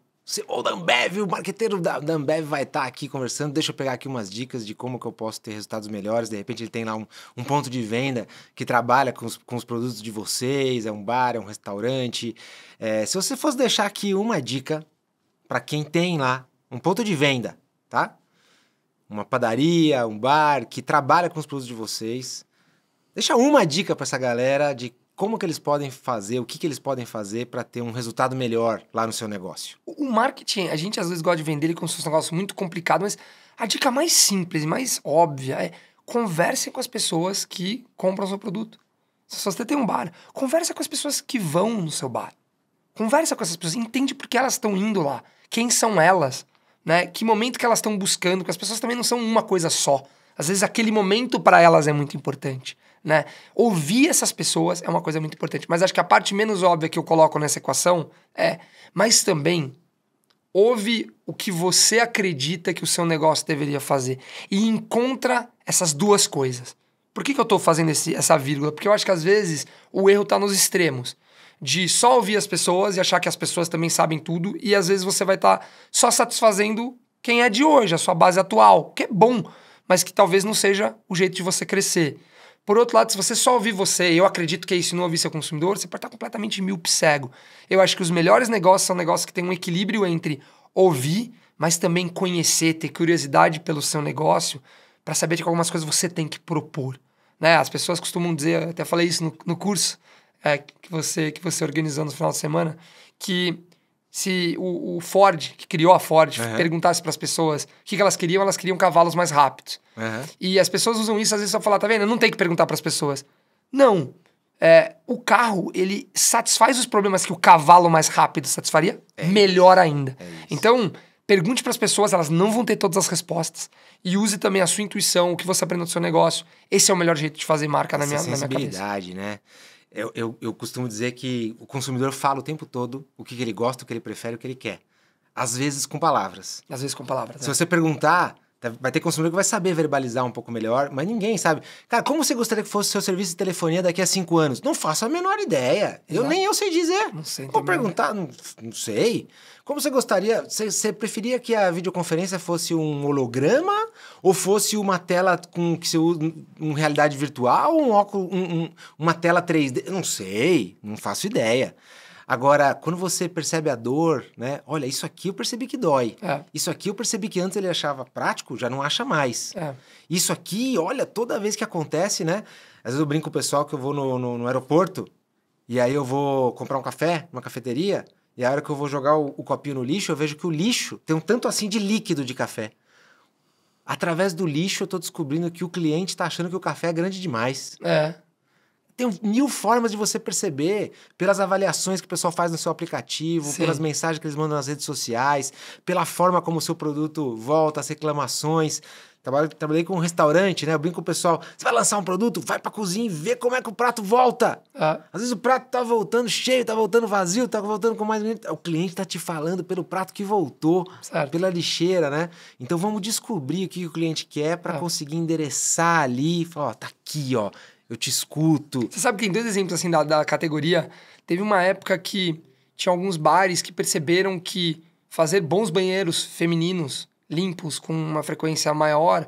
O Dambev, o marqueteiro da, da vai estar tá aqui conversando. Deixa eu pegar aqui umas dicas de como que eu posso ter resultados melhores. De repente ele tem lá um, um ponto de venda que trabalha com os, com os, produtos de vocês, é um bar, é um restaurante. É, se você fosse deixar aqui uma dica para quem tem lá um ponto de venda, tá? Uma padaria, um bar que trabalha com os produtos de vocês, deixa uma dica para essa galera de como que eles podem fazer, o que, que eles podem fazer para ter um resultado melhor lá no seu negócio? O marketing, a gente às vezes gosta de vender ele como se fosse um negócio muito complicado, mas a dica mais simples, mais óbvia é converse com as pessoas que compram o seu produto. Se você tem um bar, converse com as pessoas que vão no seu bar. Converse com essas pessoas, entende por que elas estão indo lá, quem são elas, né? Que momento que elas estão buscando, porque as pessoas também não são uma coisa só. Às vezes aquele momento para elas é muito importante né? Ouvir essas pessoas é uma coisa muito importante. Mas acho que a parte menos óbvia que eu coloco nessa equação é, mas também ouve o que você acredita que o seu negócio deveria fazer e encontra essas duas coisas. Por que, que eu estou fazendo esse, essa vírgula? Porque eu acho que às vezes o erro está nos extremos. De só ouvir as pessoas e achar que as pessoas também sabem tudo, e às vezes você vai estar tá só satisfazendo quem é de hoje, a sua base atual, que é bom, mas que talvez não seja o jeito de você crescer. Por outro lado, se você só ouvir você, eu acredito que é isso não ouvir seu consumidor, você pode estar completamente míope cego. Eu acho que os melhores negócios são negócios que têm um equilíbrio entre ouvir, mas também conhecer, ter curiosidade pelo seu negócio, para saber de que algumas coisas você tem que propor. Né? As pessoas costumam dizer, até falei isso no, no curso é, que, você, que você organizou no final de semana, que se o, o, Ford, que criou a Ford, uhum. perguntasse para as pessoas o que, que, elas queriam, elas queriam cavalos mais rápidos. Uhum. E as pessoas usam isso às vezes só falar, tá vendo? Não tem que perguntar para as pessoas. Não. É, o carro, ele satisfaz os problemas que o cavalo mais rápido satisfaria? É melhor ainda. É então, pergunte para as pessoas, elas não vão ter todas as respostas. E use também a sua intuição, o que você aprendeu do seu negócio. Esse é o melhor jeito de fazer marca na minha, na minha cabeça. né? Eu, eu, eu, costumo dizer que o consumidor fala o tempo todo o que, que, ele gosta, o que ele prefere, o que ele quer. Às vezes com palavras. Às vezes com palavras. Se é. você perguntar, Tá, vai ter consumidor que vai saber verbalizar um pouco melhor, mas ninguém sabe. Cara, como você gostaria que fosse seu serviço de telefonia daqui a cinco anos? Não faço a menor ideia. Eu Exato. nem eu sei dizer. Não sei. Vou né? perguntar, não, não, sei. Como você gostaria? Você, você, preferia que a videoconferência fosse um holograma ou fosse uma tela com que se usa um realidade virtual ou um óculo, um, um, uma tela 3D? Não sei, não faço ideia. Agora, quando você percebe a dor, né? Olha, isso aqui eu percebi que dói. É. Isso aqui eu percebi que antes ele achava prático, já não acha mais. É. Isso aqui, olha, toda vez que acontece, né? Às vezes eu brinco com o pessoal que eu vou no, no, no aeroporto e aí eu vou comprar um café numa cafeteria e a hora que eu vou jogar o, o copinho no lixo, eu vejo que o lixo tem um tanto assim de líquido de café. Através do lixo, eu tô descobrindo que o cliente tá achando que o café é grande demais. É. Tem mil formas de você perceber pelas avaliações que o pessoal faz no seu aplicativo, Sim. pelas mensagens que eles mandam nas redes sociais, pela forma como o seu produto volta, as reclamações. Trabalhei, trabalhei com um restaurante, né? Eu brinco com o pessoal. Você vai lançar um produto, vai pra cozinha e vê como é que o prato volta. Ah. Às vezes o prato tá voltando cheio, tá voltando vazio, tá voltando com mais. O cliente tá te falando pelo prato que voltou, certo. pela lixeira, né? Então vamos descobrir o que o cliente quer para ah. conseguir endereçar ali e falar: ó, tá aqui, ó eu te escuto. Você sabe que tem dois exemplos assim da, da categoria. Teve uma época que tinha alguns bares que perceberam que fazer bons banheiros femininos, limpos, com uma frequência maior,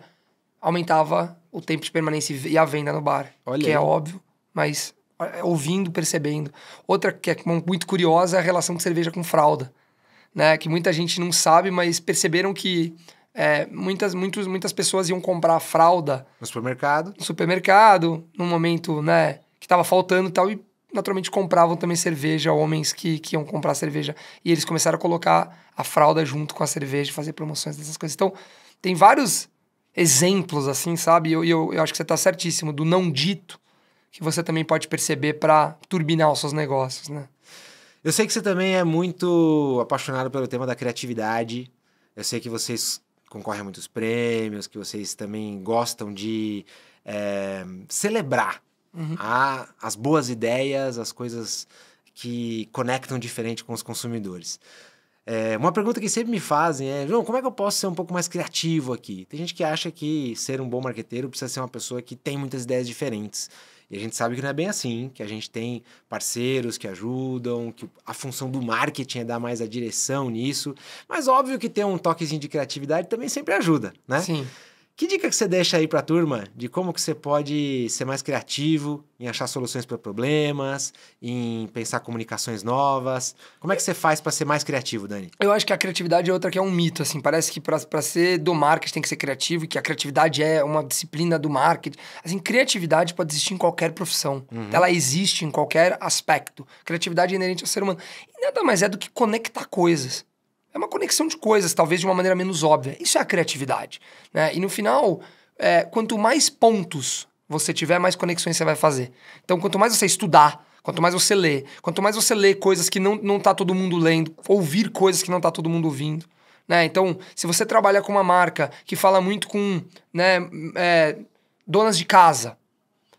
aumentava o tempo de permanência e a venda no bar. Olha que é aí. é óbvio, mas é, ouvindo, percebendo. Outra que é muito curiosa é a relação de cerveja com fralda, né? Que muita gente não sabe, mas perceberam que é, muitas, muitos, muitas pessoas iam comprar fralda. No supermercado. No supermercado, num momento, né, que estava faltando e tal, e naturalmente compravam também cerveja, homens que, que iam comprar cerveja. E eles começaram a colocar a fralda junto com a cerveja, fazer promoções dessas coisas. Então, tem vários exemplos, assim, sabe? E eu, eu, eu acho que você está certíssimo, do não dito, que você também pode perceber para turbinar os seus negócios, né? Eu sei que você também é muito apaixonado pelo tema da criatividade. Eu sei que vocês concorre a muitos prêmios, que vocês também gostam de é, celebrar uhum. a, as boas ideias, as coisas que conectam diferente com os consumidores. É, uma pergunta que sempre me fazem é, João, como é que eu posso ser um pouco mais criativo aqui? Tem gente que acha que ser um bom marqueteiro precisa ser uma pessoa que tem muitas ideias diferentes. E a gente sabe que não é bem assim, que a gente tem parceiros que ajudam, que a função do marketing é dar mais a direção nisso. Mas óbvio que ter um toquezinho de criatividade também sempre ajuda, né? Sim. Que dica que você deixa aí para a turma de como que você pode ser mais criativo em achar soluções para problemas, em pensar comunicações novas? Como é que você faz para ser mais criativo, Dani? Eu acho que a criatividade é outra que é um mito, assim. Parece que para ser do marketing tem que ser criativo e que a criatividade é uma disciplina do marketing. Assim, criatividade pode existir em qualquer profissão. Uhum. Ela existe em qualquer aspecto. Criatividade é inerente ao ser humano. E nada mais é do que conectar coisas. É uma conexão de coisas, talvez de uma maneira menos óbvia. Isso é a criatividade. Né? E no final, é, quanto mais pontos você tiver, mais conexões você vai fazer. Então, quanto mais você estudar, quanto mais você ler, quanto mais você ler coisas que não, não tá todo mundo lendo, ouvir coisas que não tá todo mundo ouvindo. Né? Então, se você trabalha com uma marca que fala muito com né, é, donas de casa,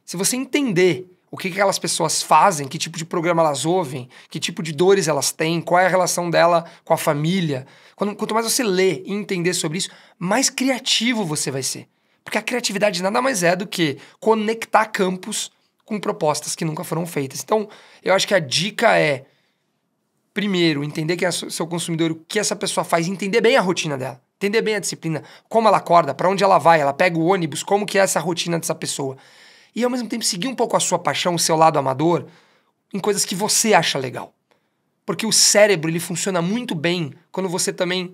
se você entender o que aquelas pessoas fazem, que tipo de programa elas ouvem, que tipo de dores elas têm, qual é a relação dela com a família. Quando, quanto mais você lê e entender sobre isso, mais criativo você vai ser. Porque a criatividade nada mais é do que conectar campos com propostas que nunca foram feitas. Então, eu acho que a dica é, primeiro, entender quem é seu consumidor, o que essa pessoa faz, entender bem a rotina dela. Entender bem a disciplina, como ela acorda, para onde ela vai, ela pega o ônibus, como que é essa rotina dessa pessoa e ao mesmo tempo seguir um pouco a sua paixão, o seu lado amador, em coisas que você acha legal. Porque o cérebro ele funciona muito bem quando você também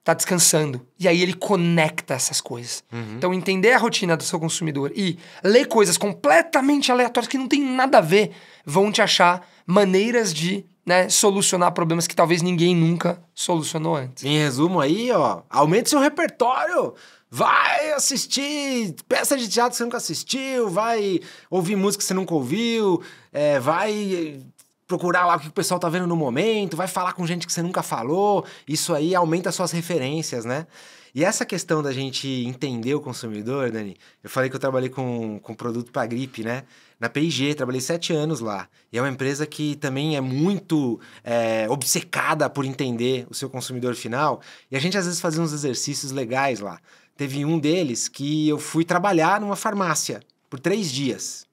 está descansando. E aí ele conecta essas coisas. Uhum. Então, entender a rotina do seu consumidor e ler coisas completamente aleatórias que não tem nada a ver vão te achar maneiras de né, solucionar problemas que talvez ninguém nunca solucionou antes. Em resumo aí, ó, aumente seu repertório vai assistir peça de teatro que você nunca assistiu, vai ouvir música que você nunca ouviu, é, vai procurar lá o que o pessoal tá vendo no momento, vai falar com gente que você nunca falou, isso aí aumenta suas referências, né? E essa questão da gente entender o consumidor, Dani, eu falei que eu trabalhei com, com produto para gripe, né? Na PIG trabalhei sete anos lá. E é uma empresa que também é muito é, obcecada por entender o seu consumidor final. E a gente às vezes fazia uns exercícios legais lá. Teve um deles que eu fui trabalhar numa farmácia por três dias.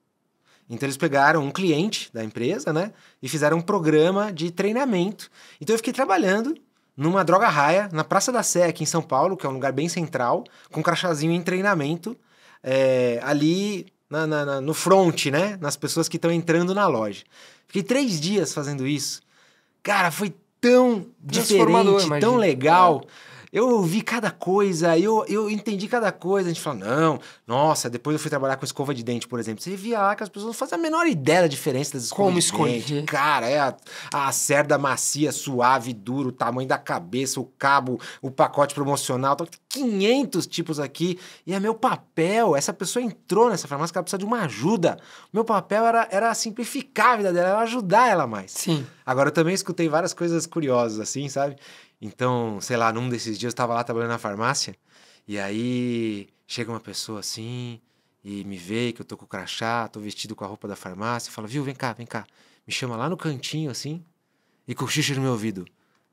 Então eles pegaram um cliente da empresa, né? E fizeram um programa de treinamento. Então eu fiquei trabalhando numa droga raia, na Praça da Sé, aqui em São Paulo, que é um lugar bem central, com um crachazinho em treinamento, é, ali na, na, na, no front, né? Nas pessoas que estão entrando na loja. Fiquei três dias fazendo isso. Cara, foi tão diferente, tão legal. É eu ouvi cada coisa, eu, eu entendi cada coisa. A gente fala, não, nossa, depois eu fui trabalhar com escova de dente, por exemplo. Você via lá que as pessoas não fazem a menor ideia da diferença das escovas Como de escolher? dente. Cara, é a, a cerda macia, suave, duro, o tamanho da cabeça, o cabo, o pacote promocional. Tô 500 tipos aqui. E é meu papel. Essa pessoa entrou nessa farmácia ela precisa de uma ajuda. Meu papel era, era simplificar a vida dela, era ajudar ela mais. Sim. Agora, eu também escutei várias coisas curiosas, assim, sabe? Então, sei lá, num desses dias eu estava lá trabalhando na farmácia e aí chega uma pessoa assim e me vê que eu tô com o crachá, tô vestido com a roupa da farmácia, fala: "Viu, vem cá, vem cá". Me chama lá no cantinho assim e cochicha no meu ouvido.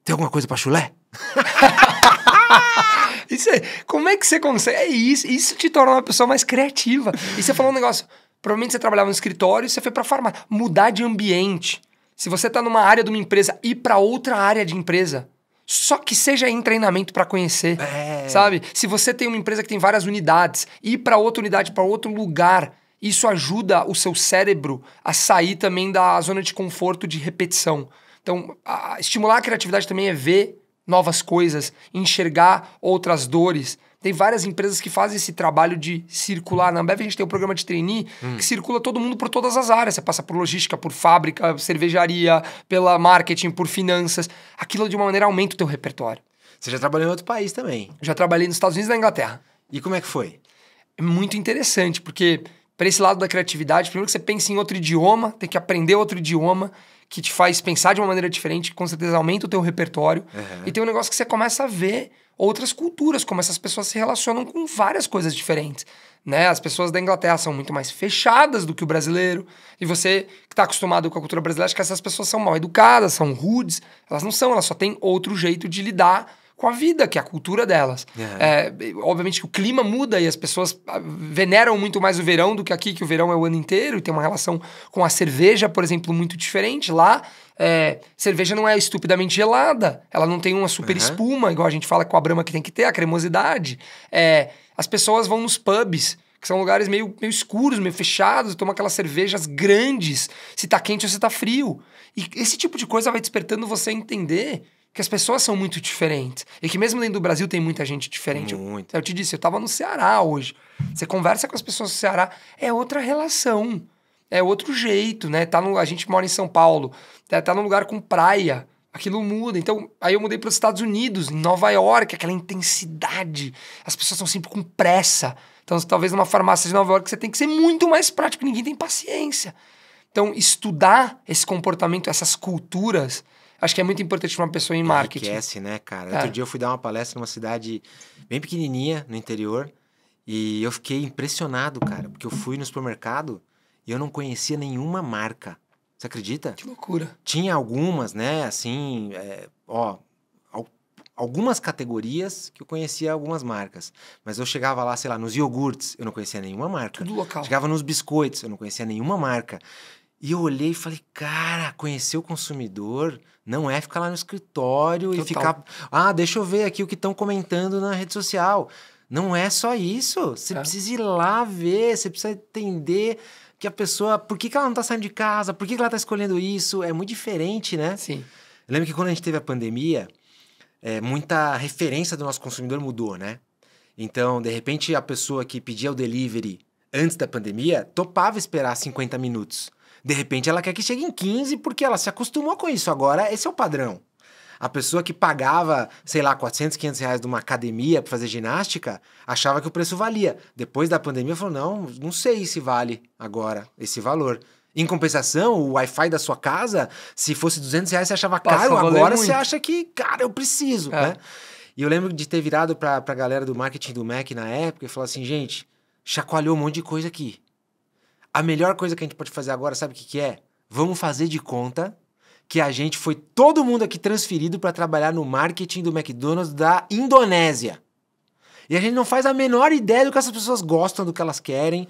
Tem alguma coisa para chulé? [LAUGHS] isso é, como é que você consegue? É isso, isso te torna uma pessoa mais criativa. E você falou um negócio, provavelmente você trabalhava no escritório e você foi para farmácia, mudar de ambiente. Se você tá numa área de uma empresa ir para outra área de empresa, só que seja em treinamento para conhecer, é. sabe? Se você tem uma empresa que tem várias unidades, ir para outra unidade, para outro lugar, isso ajuda o seu cérebro a sair também da zona de conforto de repetição. Então, a, estimular a criatividade também é ver novas coisas, enxergar outras dores. Tem várias empresas que fazem esse trabalho de circular. Na Ambev a gente tem um programa de trainee hum. que circula todo mundo por todas as áreas. Você passa por logística, por fábrica, cervejaria, pela marketing, por finanças. Aquilo de uma maneira aumenta o teu repertório. Você já trabalhou em outro país também? Já trabalhei nos Estados Unidos e na Inglaterra. E como é que foi? É muito interessante, porque para esse lado da criatividade, primeiro que você pensa em outro idioma, tem que aprender outro idioma que te faz pensar de uma maneira diferente, que com certeza aumenta o teu repertório. Uhum. E tem um negócio que você começa a ver outras culturas, como essas pessoas se relacionam com várias coisas diferentes. Né? As pessoas da Inglaterra são muito mais fechadas do que o brasileiro. E você que está acostumado com a cultura brasileira acha que essas pessoas são mal educadas, são rudes. Elas não são, elas só têm outro jeito de lidar com a vida, que é a cultura delas. É. É, obviamente que o clima muda e as pessoas ah, veneram muito mais o verão do que aqui, que o verão é o ano inteiro, e tem uma relação com a cerveja, por exemplo, muito diferente. Lá, é, cerveja não é estupidamente gelada, ela não tem uma super uhum. espuma, igual a gente fala com a brama que tem que ter, a cremosidade. É, as pessoas vão nos pubs que são lugares meio, meio escuros, meio fechados, toma aquelas cervejas grandes, se tá quente ou se tá frio. E esse tipo de coisa vai despertando você a entender que as pessoas são muito diferentes. E que mesmo dentro do Brasil tem muita gente diferente. Muito. Eu, eu te disse, eu tava no Ceará hoje. Você conversa com as pessoas do Ceará, é outra relação. É outro jeito, né? Tá no, a gente mora em São Paulo, tá, tá num lugar com praia. Aquilo muda. Então, aí eu mudei para os Estados Unidos, em Nova York, aquela intensidade. As pessoas estão sempre com pressa. Então, talvez numa farmácia de Nova York você tem que ser muito mais prático, ninguém tem paciência. Então, estudar esse comportamento, essas culturas, Acho que é muito importante para uma pessoa em marketing. Enriquece, né, cara? cara? É. Outro dia eu fui dar uma palestra numa cidade bem pequenininha, no interior, e eu fiquei impressionado, cara, porque eu fui no supermercado e eu não conhecia nenhuma marca. Você acredita? Que loucura. Tinha algumas, né, assim, é, ó, algumas categorias que eu conhecia algumas marcas. Mas eu chegava lá, sei lá, nos iogurtes, eu não conhecia nenhuma marca. Tudo local. Chegava nos biscoitos, eu não conhecia nenhuma marca. E eu olhei e falei, cara, conhecer o consumidor não é ficar lá no escritório Total. e ficar. Ah, deixa eu ver aqui o que estão comentando na rede social. Não é só isso. Você é. precisa ir lá ver, você precisa entender que a pessoa. Por que, que ela não está saindo de casa? Por que, que ela está escolhendo isso? É muito diferente, né? Sim. Eu lembro que quando a gente teve a pandemia, é, muita referência do nosso consumidor mudou, né? Então, de repente, a pessoa que pedia o delivery antes da pandemia topava esperar 50 minutos. De repente ela quer que chegue em 15 porque ela se acostumou com isso. Agora esse é o padrão. A pessoa que pagava, sei lá, 400, 500 reais de uma academia para fazer ginástica, achava que o preço valia. Depois da pandemia, falou: não, não sei se vale agora esse valor. Em compensação, o Wi-Fi da sua casa, se fosse 200 reais, você achava Passa, caro, agora você acha que, cara, eu preciso, é. né? E eu lembro de ter virado para a galera do marketing do Mac na época e falar assim: gente, chacoalhou um monte de coisa aqui. A melhor coisa que a gente pode fazer agora, sabe o que, que é? Vamos fazer de conta que a gente foi todo mundo aqui transferido para trabalhar no marketing do McDonald's da Indonésia. E a gente não faz a menor ideia do que essas pessoas gostam, do que elas querem.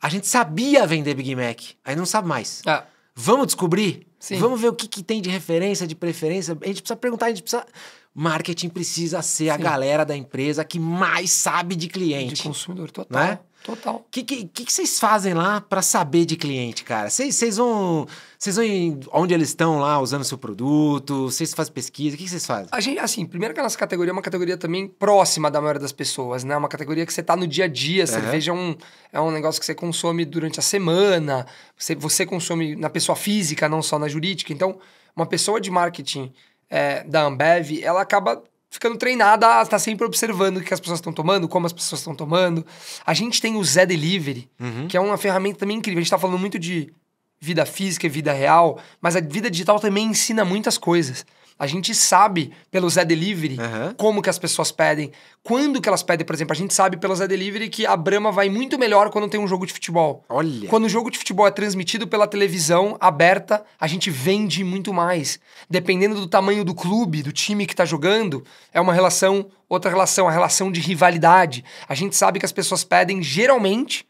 A gente sabia vender Big Mac, aí não sabe mais. Ah. Vamos descobrir? Sim. Vamos ver o que, que, tem de referência, de preferência. A gente precisa perguntar, a gente precisa. Marketing precisa ser Sim. a galera da empresa que mais sabe de cliente. De consumidor né? total. Né? Total. O que, que, que, vocês fazem lá para saber de cliente, cara? Vocês, vocês vão. Vocês vão em, onde eles estão lá usando o seu produto? Vocês fazem pesquisa? O que, que vocês fazem? A gente, assim, primeiro que a nossa categoria é uma categoria também próxima da maioria das pessoas, né? É uma categoria que você tá no dia a dia. Uhum. Cerveja é um, é um negócio que você consome durante a semana, você, você consome na pessoa física, não só na jurídica. Então, uma pessoa de marketing é, da Ambev, ela acaba ficando treinada a estar tá sempre observando o que as pessoas estão tomando, como as pessoas estão tomando. A gente tem o Zé Delivery, uhum. que é uma ferramenta também incrível. A gente está falando muito de vida física e vida real, mas a vida digital também ensina muitas coisas. A gente sabe pelo Zé Delivery uhum. como que as pessoas pedem, quando que elas pedem, por exemplo. A gente sabe pelo Zé Delivery que a Brahma vai muito melhor quando tem um jogo de futebol. Olha. Quando o jogo de futebol é transmitido pela televisão aberta, a gente vende muito mais. Dependendo do tamanho do clube, do time que está jogando, é uma relação, outra relação, a relação de rivalidade. A gente sabe que as pessoas pedem geralmente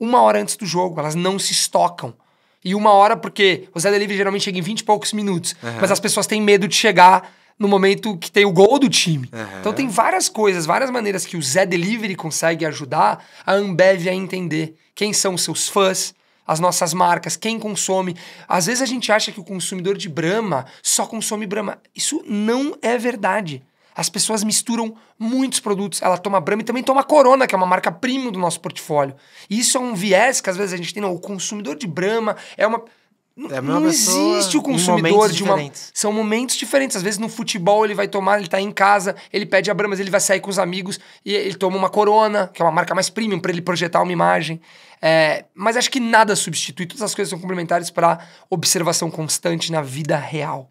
uma hora antes do jogo, elas não se estocam e uma hora, porque o Zé Delivery geralmente chega em 20 e poucos minutos. Uhum. Mas as pessoas têm medo de chegar no momento que tem o gol do time. Uhum. Então tem várias coisas, várias maneiras que o Zé Delivery consegue ajudar a Ambev a entender quem são os seus fãs, as nossas marcas, quem consome. Às vezes a gente acha que o consumidor de Brahma só consome Brahma. Isso não é verdade. As pessoas misturam muitos produtos. Ela toma Brahma e também toma Corona, que é uma marca primo do nosso portfólio. E isso é um viés que às vezes a gente tem. Não, o consumidor de Brahma é uma... É não existe o consumidor de uma. Diferentes. São momentos diferentes. Às vezes no futebol ele vai tomar, ele tá em casa, ele pede a Brahma, mas ele vai sair com os amigos e ele toma uma Corona, que é uma marca mais premium, para ele projetar uma imagem. É, mas acho que nada substitui, todas as coisas são complementares para observação constante na vida real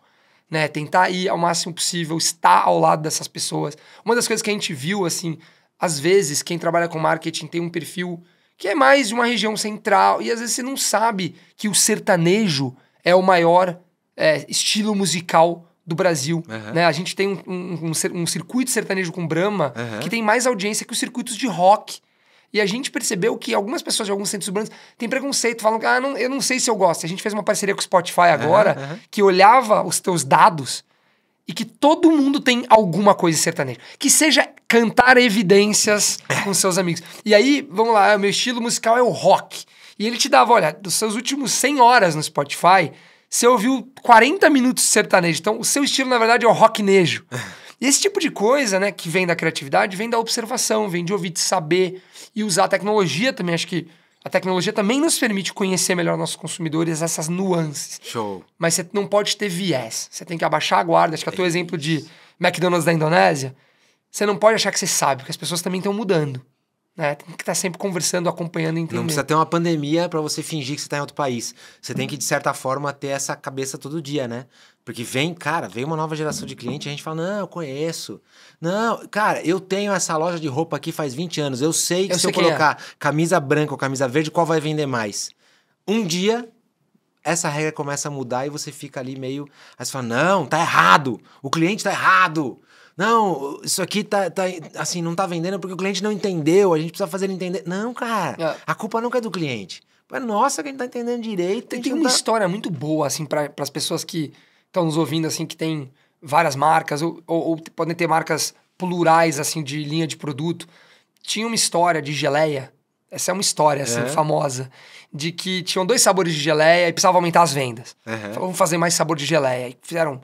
né? Tentar ir ao máximo possível, estar ao lado dessas pessoas. Uma das coisas que a gente viu, assim, às vezes quem trabalha com marketing tem um perfil que é mais de uma região central e às vezes você não sabe que o sertanejo é o maior é, estilo musical do Brasil. Uhum. Né? A gente tem um, um, um, um circuito sertanejo com Brahma uhum. que tem mais audiência que os circuitos de rock e a gente percebeu que algumas pessoas de alguns centros urbanos têm preconceito, falam que ah, não, eu não sei se eu gosto. A gente fez uma parceria com o Spotify agora, uhum, uhum. que olhava os teus dados e que todo mundo tem alguma coisa sertaneja. Que seja cantar evidências é. com seus amigos. E aí, vamos lá, meu estilo musical é o rock. E ele te dava, olha, dos seus últimos 100 horas no Spotify, você ouviu 40 minutos de sertanejo. Então, o seu estilo, na verdade, é o rocknejo. É. E esse tipo de coisa, né, que vem da criatividade, vem da observação, vem de ouvir, de saber e usar a tecnologia também. Acho que a tecnologia também nos permite conhecer melhor nossos consumidores, essas nuances. Show. Mas você não pode ter viés. Você tem que abaixar a guarda. Acho que é o teu exemplo de McDonald's da Indonésia, você não pode achar que você sabe, porque as pessoas também estão mudando. Né? Tem que estar tá sempre conversando, acompanhando, entendendo. Não precisa ter uma pandemia para você fingir que você está em outro país. Você tem uhum. que, de certa forma, ter essa cabeça todo dia, né? Porque vem, cara, vem uma nova geração de cliente, a gente fala, não, eu conheço. Não, cara, eu tenho essa loja de roupa aqui faz 20 anos, eu sei que eu se sei eu é. colocar é. camisa branca ou camisa verde, qual vai vender mais? Um dia, essa regra começa a mudar e você fica ali meio. Aí você fala, não, tá errado, o cliente tá errado. Não, isso aqui tá, tá assim, não tá vendendo porque o cliente não entendeu, a gente precisa fazer ele entender. Não, cara, é. a culpa nunca é do cliente. Mas nossa, que a gente tá entendendo direito. Tem, tem uma tá... história muito boa, assim, para as pessoas que estão nos ouvindo, assim, que tem várias marcas, ou, ou, ou, podem ter marcas plurais, assim, de linha de produto. Tinha uma história de geleia, essa é uma história, assim, é. famosa, de que tinham dois sabores de geleia e precisava aumentar as vendas. Uhum. vamos fazer mais sabor de geleia. E fizeram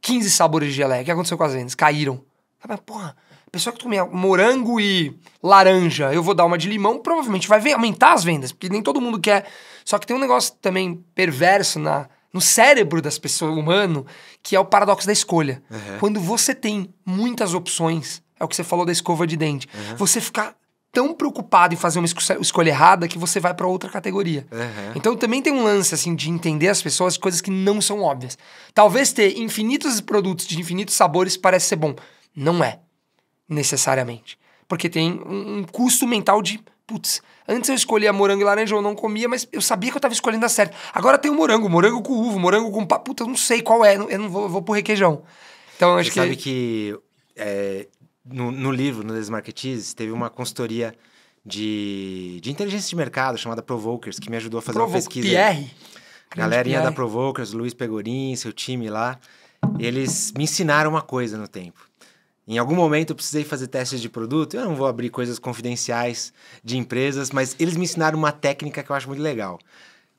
15 sabores de geleia. O que aconteceu com as vendas? Caíram. Mas, porra, pessoa que comia morango e laranja, eu vou dar uma de limão, provavelmente vai aumentar as vendas, porque nem todo mundo quer. Só que tem um negócio também perverso na no cérebro das pessoas humano, que é o paradoxo da escolha. Uhum. Quando você tem muitas opções, é o que você falou da escova de dente, uhum. você fica tão preocupado em fazer uma escolha errada que você vai para outra categoria. Uhum. Então também tem um lance assim de entender as pessoas coisas que não são óbvias. Talvez ter infinitos produtos de infinitos sabores parece ser bom, não é necessariamente, porque tem um, um custo mental de Putz, antes eu escolhia morango e laranja, eu não comia, mas eu sabia que eu tava escolhendo a certa. Agora tem o morango, morango com uva, morango com pá. Puta, eu não sei qual é, eu não vou, por vou pro requeijão. Então, acho Você que... sabe que é, no, no, livro, no Desmarketize teve uma consultoria de, de inteligência de mercado chamada Provokers, que me ajudou a fazer Provo uma pesquisa. Pierre. Galerinha da Provokers, Luiz Pegorim, seu time lá, eles me ensinaram uma coisa no tempo. Em algum momento eu precisei fazer testes de produto. Eu não vou abrir coisas confidenciais de empresas, mas eles me ensinaram uma técnica que eu acho muito legal.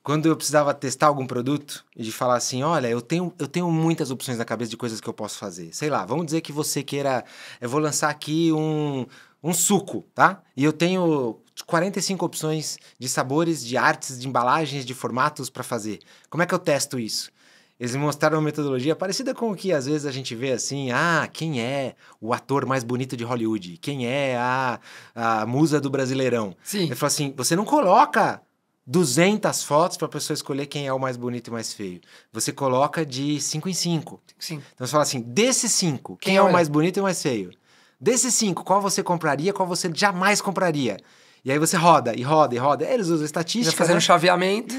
Quando eu precisava testar algum produto e de falar assim, olha, eu tenho, eu tenho muitas opções na cabeça de coisas que eu posso fazer. Sei lá, vamos dizer que você queira, eu vou lançar aqui um, um suco, tá? E eu tenho 45 opções de sabores, de artes, de embalagens, de formatos para fazer. Como é que eu testo isso? Eles mostraram uma metodologia parecida com o que às vezes a gente vê assim: ah, quem é o ator mais bonito de Hollywood? Quem é a, a musa do Brasileirão? Sim. Ele falou assim: você não coloca 200 fotos para a pessoa escolher quem é o mais bonito e mais feio. Você coloca de 5 em 5. Sim. Então você fala assim: desses 5, quem, quem, é o mais bonito e o mais feio? Desses 5, qual você compraria, qual você jamais compraria? E aí você roda e roda e roda. Eles usam estatísticas Eles fazendo né? chaveamento.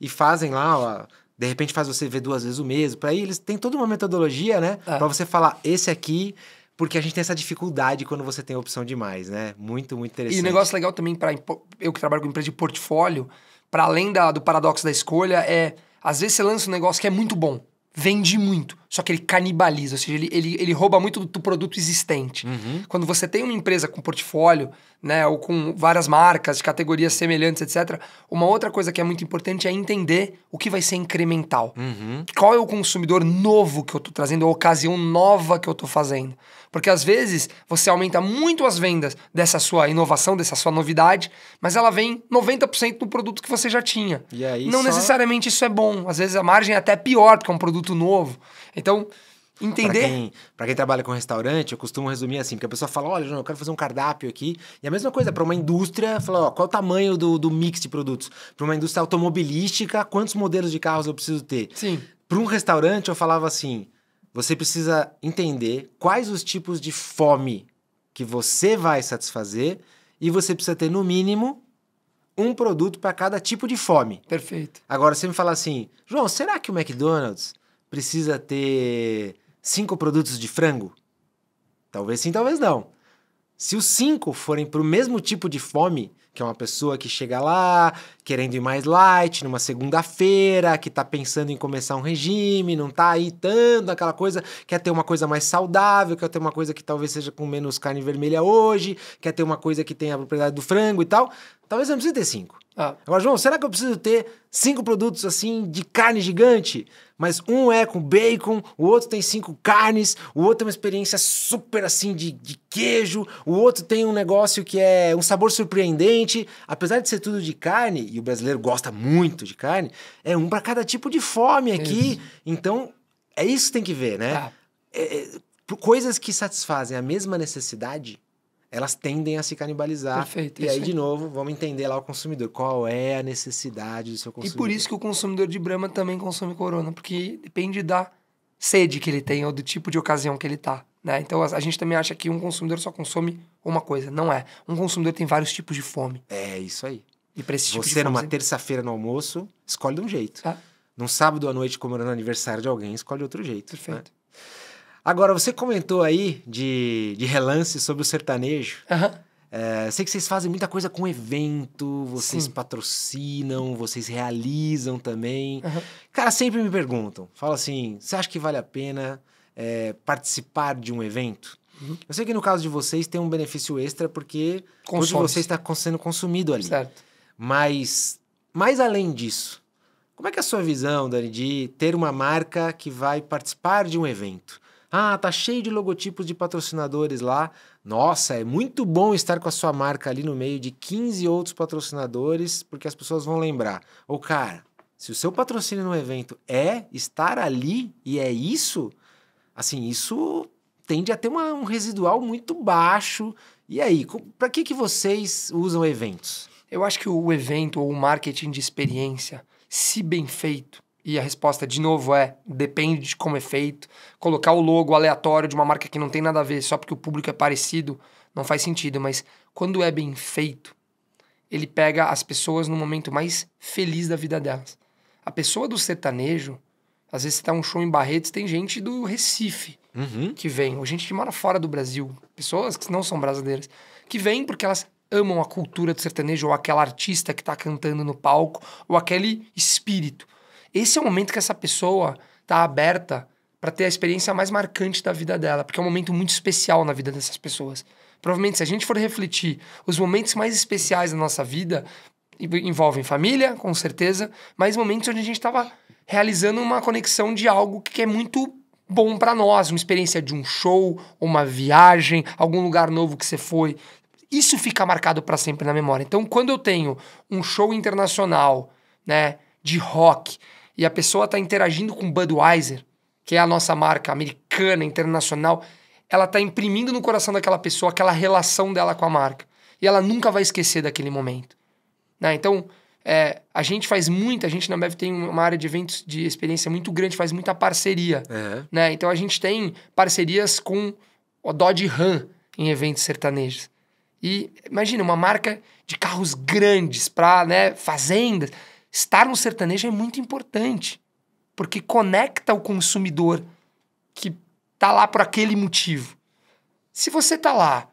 E fazem lá, ó de repente faz você ver duas vezes o mesmo. Para eles tem toda uma metodologia, né? É. Para você falar esse aqui, porque a gente tem essa dificuldade quando você tem opção demais, né? Muito, muito interessante. E negócio legal também para eu que trabalho com empresa de portfólio, para além da, do paradoxo da escolha, é às vezes você lança um negócio que é muito bom vende muito, só que ele canibaliza, ou seja, ele, ele, ele rouba muito do, do produto existente. Uhum. Quando você tem uma empresa com portfólio, né, ou com várias marcas, categorias semelhantes, etc., uma outra coisa que é muito importante é entender o que vai ser incremental. Uhum. Qual é o consumidor novo que eu estou trazendo, a ocasião nova que eu estou fazendo. Porque às vezes você aumenta muito as vendas dessa sua inovação, dessa sua novidade, mas ela vem 90% do produto que você já tinha. E aí Não só... necessariamente isso é bom. Às vezes a margem é até pior, do que um produto novo. Então, entender. Para quem, pra quem trabalha com restaurante, eu costumo resumir assim, porque a pessoa fala: olha, João, eu quero fazer um cardápio aqui. E a mesma coisa para uma indústria, fala: ó, qual o tamanho do, do mix de produtos? Para uma indústria automobilística, quantos modelos de carros eu preciso ter? Sim. Para um restaurante, eu falava assim: você precisa entender quais os tipos de fome que você vai satisfazer e você precisa ter, no mínimo, um produto para cada tipo de fome. Perfeito. Agora, você me fala assim, João, será que o McDonald's precisa ter cinco produtos de frango? Talvez sim, talvez não. Se os cinco forem para o mesmo tipo de fome, que é uma pessoa que chega lá querendo ir mais light numa segunda-feira, que tá pensando em começar um regime, não tá aí tanto aquela coisa, quer ter uma coisa mais saudável, quer ter uma coisa que talvez seja com menos carne vermelha hoje, quer ter uma coisa que tenha a propriedade do frango e tal. Talvez eu não precise ter cinco. Ah. Agora, João, será que eu preciso ter cinco produtos assim de carne gigante? mas um é com bacon, o outro tem cinco carnes, o outro é uma experiência super assim de, de queijo, o outro tem um negócio que é um sabor surpreendente. Apesar de ser tudo de carne, e o brasileiro gosta muito de carne, é um para cada tipo de fome aqui. Então, é isso que tem que ver, né? Tá. É, é, coisas que satisfazem a mesma necessidade elas tendem a se canibalizar. Perfeito, e aí, de novo, vamos entender lá o consumidor. Qual é a necessidade do seu consumidor? E por isso que o consumidor de Brahma também consome Corona, porque depende da sede que ele tem ou do tipo de ocasião que ele tá. Né? Então a, gente também acha que um consumidor só consome uma coisa. Não é. Um consumidor tem vários tipos de fome. É isso aí. E para esse tipo Você, de fome, numa você... terça-feira no almoço, escolhe de um jeito. É. Num sábado à noite, comemorando aniversário de alguém, escolhe outro jeito. Perfeito. Né? Agora, você comentou aí de, de relance sobre o sertanejo. Uhum. É, sei que vocês fazem muita coisa com evento, vocês Sim. patrocinam, vocês realizam também. Uhum. Cara, sempre me perguntam, fala assim, você acha que vale a pena é, participar de um evento? Uhum. Eu sei que no caso de vocês tem um benefício extra porque o tudo você está sendo consumido ali. Certo. Mas, mais além disso, como é que é a sua visão, Dani, de ter uma marca que vai participar de um evento? Ah, tá cheio de logotipos de patrocinadores lá. Nossa, é muito bom estar com a sua marca ali no meio de 15 outros patrocinadores, porque as pessoas vão lembrar. Ou, cara, se o seu patrocínio no evento é estar ali e é isso, assim, isso tende a ter uma, um residual muito baixo. E aí, para que, que vocês usam eventos? Eu acho que o evento ou o marketing de experiência, se bem feito, e a resposta, de novo, é depende de como é feito. Colocar o logo aleatório de uma marca que não tem nada a ver só porque o público é parecido não faz sentido, mas quando é bem feito, ele pega as pessoas no momento mais feliz da vida delas. A pessoa do sertanejo, às vezes você tá um show em Barretos, tem gente do Recife uhum. que vem, ou gente que mora fora do Brasil, pessoas que não são brasileiras, que vêm porque elas amam a cultura do sertanejo, ou aquela artista que está cantando no palco, ou aquele espírito. Esse é o momento que essa pessoa está aberta para ter a experiência mais marcante da vida dela, porque é um momento muito especial na vida dessas pessoas. Provavelmente, se a gente for refletir, os momentos mais especiais da nossa vida envolvem família, com certeza, mas momentos onde a gente estava realizando uma conexão de algo que é muito bom para nós, uma experiência de um show, uma viagem, algum lugar novo que você foi. Isso fica marcado para sempre na memória. Então, quando eu tenho um show internacional, né, de rock, e a pessoa está interagindo com Budweiser, que é a nossa marca americana, internacional, ela está imprimindo no coração daquela pessoa aquela relação dela com a marca. E ela nunca vai esquecer daquele momento. Né? Então, é, a gente faz muita, a gente na BEV tem uma área de eventos de experiência muito grande, faz muita parceria. Uhum. Né? Então, a gente tem parcerias com o Dodge Ram em eventos sertanejos. E imagina, uma marca de carros grandes para né, fazendas Estar no sertanejo é muito importante, porque conecta o consumidor que tá lá por aquele motivo. Se você tá lá,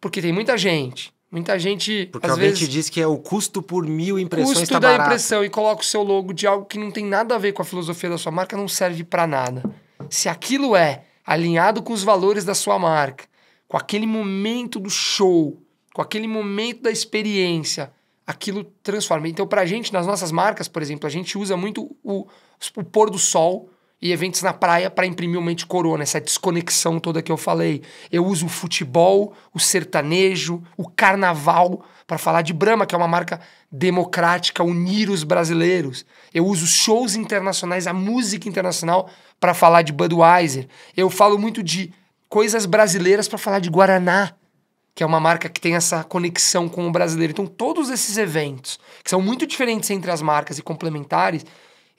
porque tem muita gente, muita gente. Porque às alguém vezes, te diz que é o custo por mil impressões. Custo tá da barato. impressão e coloca o seu logo de algo que não tem nada a ver com a filosofia da sua marca, não serve para nada. Se aquilo é alinhado com os valores da sua marca, com aquele momento do show, com aquele momento da experiência, aquilo transforma. Então, para a gente, nas nossas marcas, por exemplo, a gente usa muito o, o pôr do sol e eventos na praia para imprimir uma anticorona, essa desconexão toda que eu falei. Eu uso o futebol, o sertanejo, o carnaval para falar de Brahma, que é uma marca democrática, unir os brasileiros. Eu uso shows internacionais, a música internacional para falar de Budweiser. Eu falo muito de coisas brasileiras para falar de Guaraná que é uma marca que tem essa conexão com o brasileiro. Então, todos esses eventos, que são muito diferentes entre as marcas e complementares,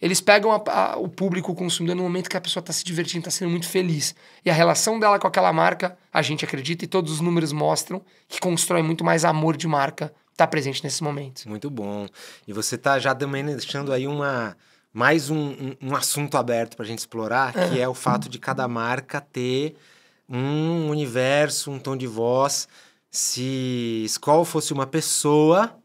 eles pegam a, a, o público consumidor no momento que a pessoa está se divertindo, está sendo muito feliz. E a relação dela com aquela marca, a gente acredita, e todos os números mostram que constrói muito mais amor de marca está presente nesses momentos. Muito bom. E você está já também deixando aí uma mais um, um, um assunto aberto para a gente explorar, que é o fato de cada marca ter um universo, um tom de voz se Skoll fosse uma pessoa,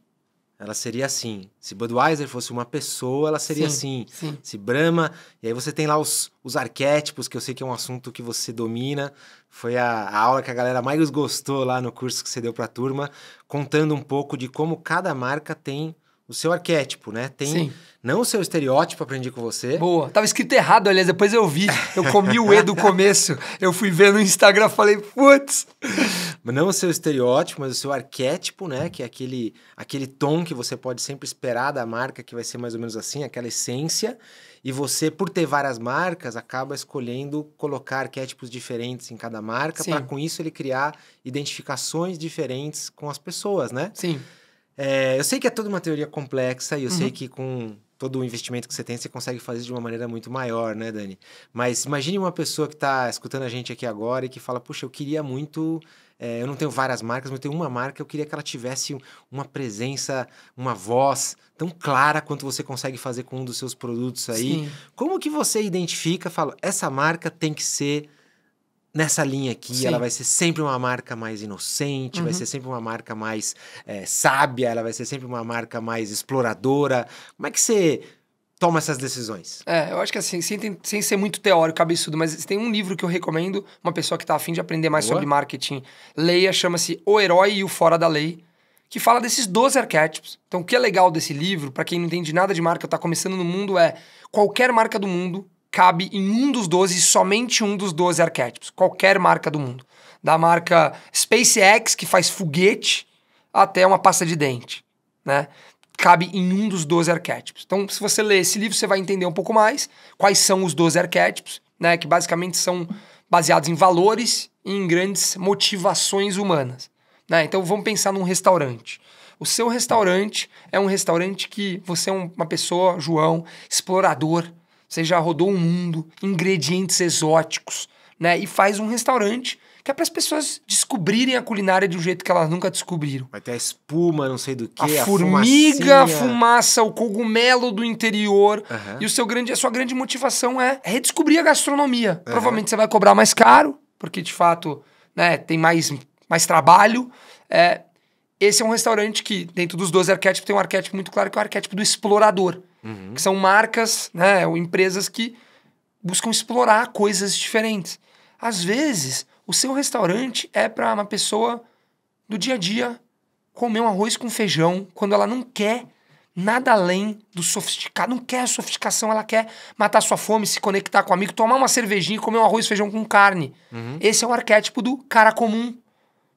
ela seria assim. Se Budweiser fosse uma pessoa, ela seria sim, assim. Sim. Se Brahma. E aí você tem lá os, os arquétipos, que eu sei que é um assunto que você domina. Foi a, a aula que a galera mais gostou lá no curso que você deu para a turma, contando um pouco de como cada marca tem o seu arquétipo, né? Tem Sim. não o seu estereótipo, aprendi com você. Boa. Tava escrito errado, aliás, depois eu vi. Eu comi o E do começo. Eu fui ver no Instagram, falei, putz. Não o seu estereótipo, mas o seu arquétipo, né? Que é aquele, aquele tom que você pode sempre esperar da marca, que vai ser mais ou menos assim, aquela essência. E você, por ter várias marcas, acaba escolhendo colocar arquétipos diferentes em cada marca, para com isso ele criar identificações diferentes com as pessoas, né? Sim. É, eu sei que é toda uma teoria complexa e eu uhum. sei que com todo o investimento que você tem, você consegue fazer de uma maneira muito maior, né, Dani? Mas imagine uma pessoa que está escutando a gente aqui agora e que fala, Poxa, eu queria muito é, eu não tenho várias marcas, mas eu tenho uma marca, eu queria que ela tivesse uma presença, uma voz tão clara quanto você consegue fazer com um dos seus produtos aí. Sim. Como que você identifica, fala, essa marca tem que ser nessa linha aqui, Sim. ela vai ser sempre uma marca mais inocente, uhum. vai ser sempre uma marca mais é, sábia, ela vai ser sempre uma marca mais exploradora. Como é que você toma essas decisões? É, eu acho que assim, sem, sem ser muito teórico, cabeçudo mas tem um livro que eu recomendo, uma pessoa que está afim de aprender mais Boa. sobre marketing, leia, chama-se O Herói e o Fora da Lei que fala desses 12 arquétipos. Então, o que é legal desse livro, para quem não entende nada de marca, está começando no mundo, é qualquer marca do mundo cabe em um dos 12, somente um dos 12 arquétipos, qualquer marca do mundo. Da marca SpaceX, que faz foguete, até uma pasta de dente, né? Cabe em um dos 12 arquétipos. Então, se você ler esse livro, você vai entender um pouco mais quais são os 12 arquétipos, né? Que basicamente são baseados em valores e em grandes motivações humanas. Né? Então, vamos pensar num restaurante. O seu restaurante é um restaurante que você é uma pessoa, João, explorador, você já rodou o um mundo, ingredientes exóticos, né? E faz um restaurante que é para as pessoas descobrirem a culinária de um jeito que elas nunca descobriram. Vai ter a espuma, não sei do que, a, a formiga, a fumaça, o cogumelo do interior. Uhum. E o seu grande, a sua grande motivação é redescobrir a gastronomia. Uhum. Provavelmente você vai cobrar mais caro, porque de fato, né, tem mais, mais trabalho. É, esse é um restaurante que, dentro dos 12 arquétipos, tem um arquétipo muito claro que é o arquétipo do explorador uhum. que são marcas, né, ou empresas que buscam explorar coisas diferentes. Às vezes, o seu restaurante é para uma pessoa do dia a dia comer um arroz com feijão quando ela não quer nada além do sofisticado, não quer a sofisticação, ela quer matar sua fome, se conectar com um amigo, tomar uma cervejinha e comer um arroz e feijão com carne. Uhum. Esse é o arquétipo do cara comum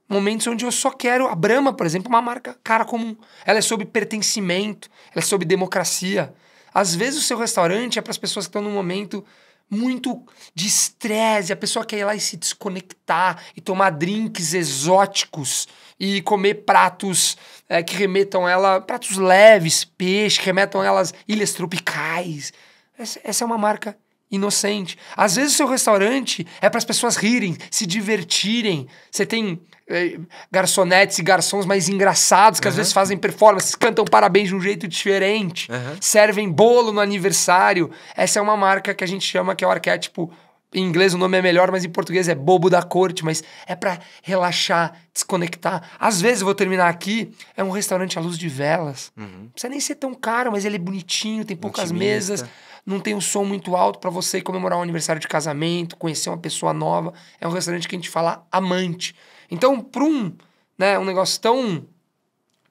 momentos onde eu só quero. A Brahma, por exemplo, é uma marca cara comum. Ela é sobre pertencimento, ela é sobre democracia. Às vezes o seu restaurante é para as pessoas que estão num momento muito de estresse, a pessoa quer ir lá e se desconectar e tomar drinks exóticos e comer pratos é, que remetam ela, pratos leves, peixe, que remetam elas ilhas tropicais. Essa, essa é uma marca inocente. Às vezes o seu restaurante é para as pessoas rirem, se divertirem. Você tem é, garçonetes e garçons mais engraçados que uhum. às vezes fazem performances, cantam parabéns de um jeito diferente, uhum. servem bolo no aniversário. Essa é uma marca que a gente chama que é o arquétipo em inglês o nome é melhor, mas em português é bobo da corte, mas é para relaxar, desconectar. Às vezes eu vou terminar aqui, é um restaurante à luz de velas. Uhum. Não precisa nem ser tão caro, mas ele é bonitinho, tem poucas Intimista. mesas não tem um som muito alto para você comemorar um aniversário de casamento, conhecer uma pessoa nova. É um restaurante que a gente fala amante. Então, para um, né, um negócio tão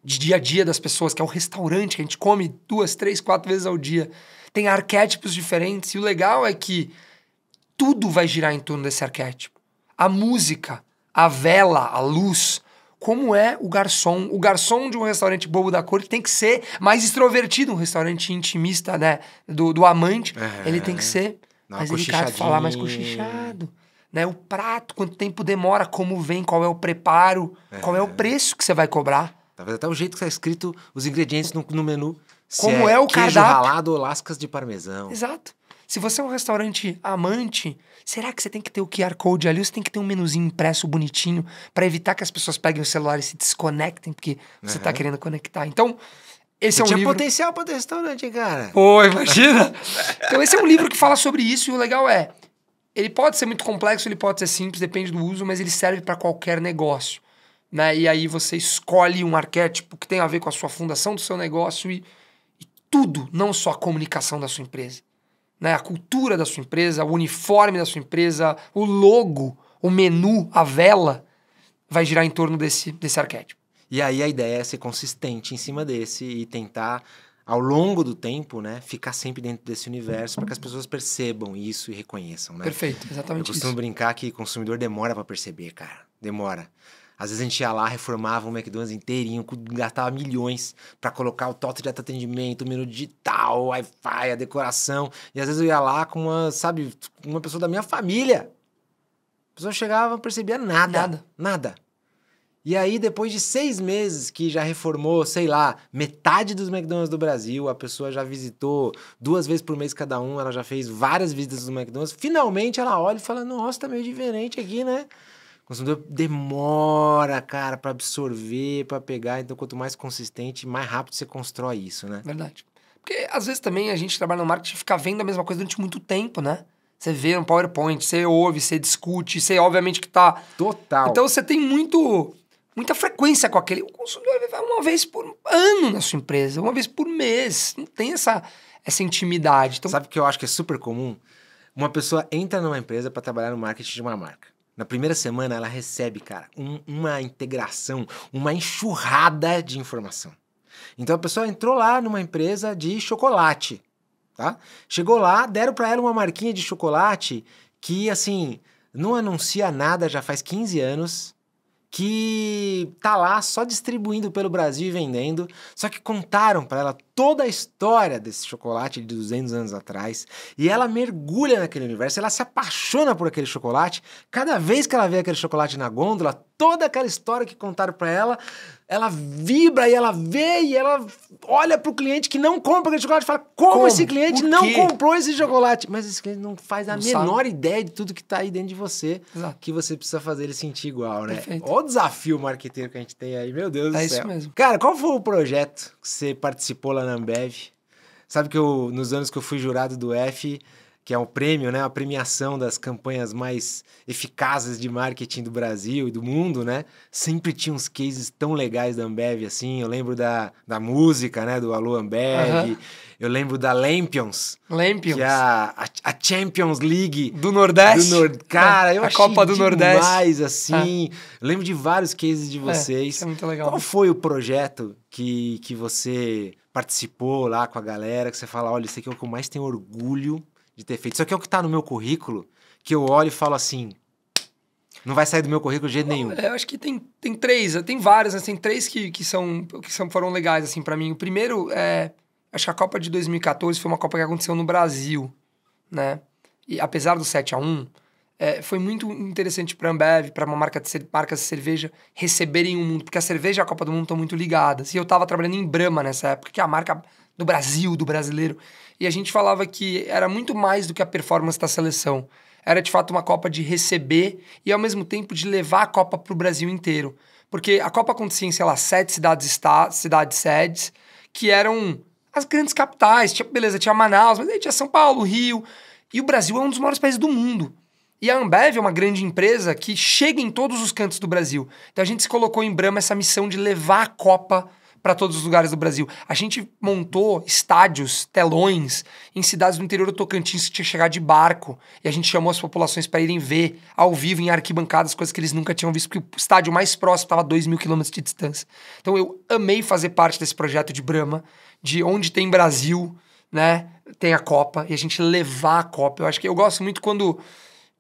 de dia a dia das pessoas, que é o restaurante que a gente come duas, três, quatro vezes ao dia, tem arquétipos diferentes. E o legal é que tudo vai girar em torno desse arquétipo. A música, a vela, a luz, como é o garçom. O garçom de um restaurante bobo da cor tem que ser mais extrovertido, um restaurante intimista, né? Do, do amante. É. ele tem que ser mais delicado, falar mais cochichado. Né? O prato, quanto tempo demora, como vem, qual é o preparo, é. qual é o preço que você vai cobrar. Talvez até o jeito que está escrito os ingredientes no, no menu. Como é, é, o queijo cardápio. ralado ou lascas de parmesão. Exato. Se você é um restaurante amante, será que você tem que ter o QR Code ali? Ou você tem que ter um menuzinho impresso bonitinho para evitar que as pessoas peguem o celular e se desconectem, porque tá uhum. você está querendo conectar. Então, esse é um livro... potencial para ter restaurante, cara. Pô, imagina! então, esse é um livro que fala sobre isso e o legal é... Ele pode ser muito complexo, ele pode ser simples, depende do uso, mas ele serve para qualquer negócio. Né? E aí você escolhe um arquétipo que tem a ver com a sua fundação do seu negócio e, e tudo, não só a comunicação da sua empresa né, a cultura da sua empresa, o uniforme da sua empresa, o logo, o menu, a vela, vai girar em torno desse, desse arquétipo. E aí a ideia é ser consistente em cima desse e tentar, ao longo do tempo, né, ficar sempre dentro desse universo para que as pessoas percebam isso e reconheçam. Né? Perfeito, exatamente Eu costumo isso. brincar que consumidor demora para perceber, cara. Demora. Às vezes a gente ia lá, reformava o McDonald's inteirinho, gastava milhões para colocar o total de atendimento, o menu digital, o Wi-Fi, a decoração. E às vezes eu ia lá com uma, sabe, uma pessoa da minha família. A pessoa chegava, não percebia nada. Nada. Nada. E aí, depois de seis meses que já reformou, sei lá, metade dos McDonald's do Brasil, a pessoa já visitou duas vezes por mês cada um, ela já fez várias visitas do McDonald's. Finalmente ela olha e fala: Nossa, tá meio diferente aqui, né? O consumidor demora, cara, para absorver, para pegar. Então, quanto mais consistente, mais rápido você constrói isso, né? Verdade. Porque às vezes também a gente trabalha no marketing e fica vendo a mesma coisa durante muito tempo, né? Você vê um PowerPoint, você ouve, você discute, você obviamente que tá. Total. Então você tem muito muita frequência com aquele. O consumidor vai uma vez por ano na sua empresa, uma vez por mês. Não tem essa, essa intimidade. Então... Sabe o que eu acho que é super comum? Uma pessoa entra numa empresa para trabalhar no marketing de uma marca. Na primeira semana, ela recebe, cara, um, uma integração, uma enxurrada de informação. Então a pessoa entrou lá numa empresa de chocolate, tá? Chegou lá, deram para ela uma marquinha de chocolate que, assim, não anuncia nada já faz 15 anos que tá lá só distribuindo pelo Brasil e vendendo, só que contaram para ela toda a história desse chocolate de 200 anos atrás, e ela mergulha naquele universo, ela se apaixona por aquele chocolate. Cada vez que ela vê aquele chocolate na gôndola, toda aquela história que contaram para ela ela vibra e ela vê e ela olha para o cliente que não compra aquele chocolate e fala: como, como? esse cliente não comprou esse chocolate? Mas esse cliente não faz a não menor sabe. ideia de tudo que está aí dentro de você, Exato. que você precisa fazer ele sentir igual, né? Perfeito. Olha o desafio marqueteiro que a gente tem aí, meu Deus é do céu. É isso mesmo. Cara, qual foi o projeto que você participou lá na Ambev? Sabe que eu, nos anos que eu fui jurado do F, que é o prêmio, né, a premiação das campanhas mais eficazes de marketing do Brasil e do mundo, né? Sempre tinha uns cases tão legais da Ambev, assim. Eu lembro da, da música, né, do Alô Ambev. Eu lembro da Lampions. Lampions. Que é a, a, Champions League. Do Nordeste. Do Nord... Cara, eu a achei Copa do demais, Nordeste. assim. É. Eu lembro de vários cases de é, vocês. É, é muito legal. Qual foi o projeto que, que você participou lá com a galera, que você fala, olha, isso aqui é o que eu mais tenho orgulho de ter feito. Isso aqui é o que está no meu currículo, que eu olho e falo assim, não vai sair do meu currículo de jeito nenhum. É, eu acho que tem, tem três, tem várias né? Tem três que, que, são, que são, foram legais, assim, para mim. O primeiro é. Acho que a Copa de 2014 foi uma Copa que aconteceu no Brasil, né? E apesar do 7 a 1 é, foi muito interessante para Ambev, para uma marca de, marcas de cerveja receberem o um mundo, porque a cerveja e a Copa do Mundo estão muito ligadas. E eu tava trabalhando em Brahma nessa época, que é a marca do Brasil, do brasileiro. E a gente falava que era muito mais do que a performance da seleção. Era de fato uma Copa de receber e ao mesmo tempo de levar a Copa para o Brasil inteiro. Porque a Copa acontecia em, sei lá, sete cidades-sedes, cidades sedes, que eram as grandes capitais. Tinha, beleza, tinha Manaus, mas aí tinha São Paulo, Rio. E o Brasil é um dos maiores países do mundo. E a Ambev é uma grande empresa que chega em todos os cantos do Brasil. Então a gente se colocou em Brama essa missão de levar a Copa para todos os lugares do Brasil. A gente montou estádios, telões, em cidades do interior do Tocantins que tinha que chegar de barco. E a gente chamou as populações para irem ver ao vivo, em arquibancadas, coisas que eles nunca tinham visto, porque o estádio mais próximo estava a 2 mil quilômetros de distância. Então eu amei fazer parte desse projeto de Brahma, de onde tem Brasil, né? Tem a Copa, e a gente levar a Copa. Eu acho que eu gosto muito quando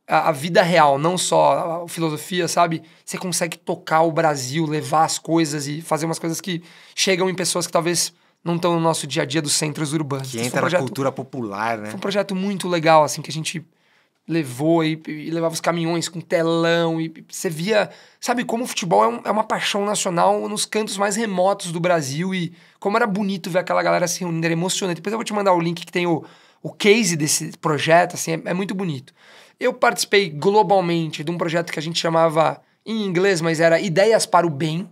a, a vida real, não só a, a filosofia, sabe? Você consegue tocar o Brasil, levar as coisas e fazer umas coisas que chegam em pessoas que talvez não estão no nosso dia a dia dos centros urbanos. Que então, entra um projeto, na cultura popular, né? Foi um projeto muito legal, assim, que a gente levou e, e levava os caminhões com telão e, e você via... Sabe como o futebol é, um, é, uma paixão nacional nos cantos mais remotos do Brasil e como era bonito ver aquela galera se reunindo, era emocionante. Depois eu vou te mandar o link que tem o, o case desse projeto, assim, é, é muito bonito. Eu participei globalmente de um projeto que a gente chamava em inglês, mas era Ideias para o Bem,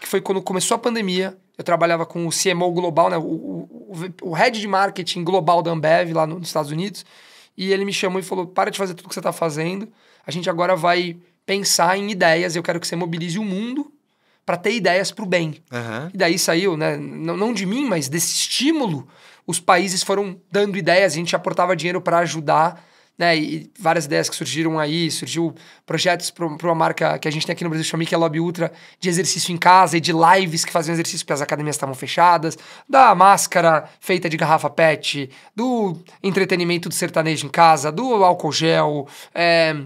que foi quando começou a pandemia. Eu trabalhava com o CMO global, né, o, o, o head de marketing global da Ambev lá nos Estados Unidos. E ele me chamou e falou: para de fazer tudo que você está fazendo. A gente agora vai pensar em ideias. Eu quero que você mobilize o mundo para ter ideias para o bem. Uhum. E daí saiu, né? Não, não de mim, mas desse estímulo, os países foram dando ideias. A gente aportava dinheiro para ajudar né? E várias ideias que surgiram aí, surgiu projetos para uma marca que a gente tem aqui no Brasil, chama que é Lobby Ultra, de exercício em casa e de lives que faziam exercício porque as academias estavam fechadas, da máscara feita de garrafa PET, do entretenimento do sertanejo em casa, do álcool gel, é...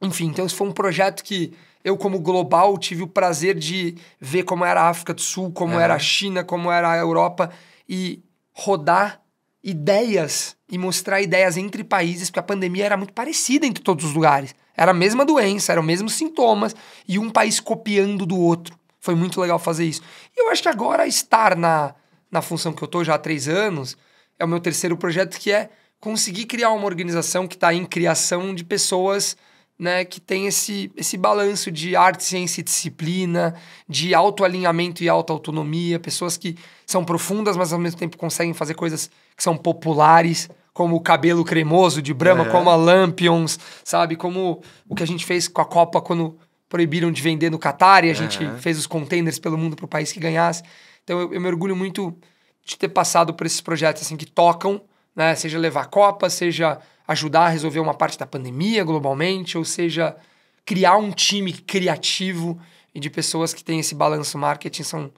enfim. Então, isso foi um projeto que eu, como global, tive o prazer de ver como era a África do Sul, como é. era a China, como era a Europa e rodar ideias e mostrar ideias entre países, porque a pandemia era muito parecida entre todos os lugares. Era a mesma doença, eram os mesmos sintomas e um país copiando do outro. Foi muito legal fazer isso. E eu acho que agora estar na, na função que eu estou já há três anos é o meu terceiro projeto, que é conseguir criar uma organização que está em criação de pessoas né, que tem esse, esse balanço de arte, ciência e disciplina, de autoalinhamento e autoautonomia, pessoas que são profundas, mas ao mesmo tempo conseguem fazer coisas que são populares como o cabelo cremoso de Brahma, é. como a Lampions, sabe? Como o que a gente fez com a Copa quando proibiram de vender no Qatar e a gente fez os containers pelo mundo para o país que ganhasse. Então eu, eu me orgulho muito de ter passado por esses projetos assim que tocam, né? Seja levar a Copa, seja ajudar a resolver uma parte da pandemia globalmente, ou seja, criar um time criativo e de pessoas que têm esse balanço marketing são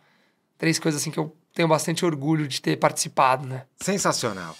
três coisas assim que eu tenho bastante orgulho de ter participado, né? Sensacional.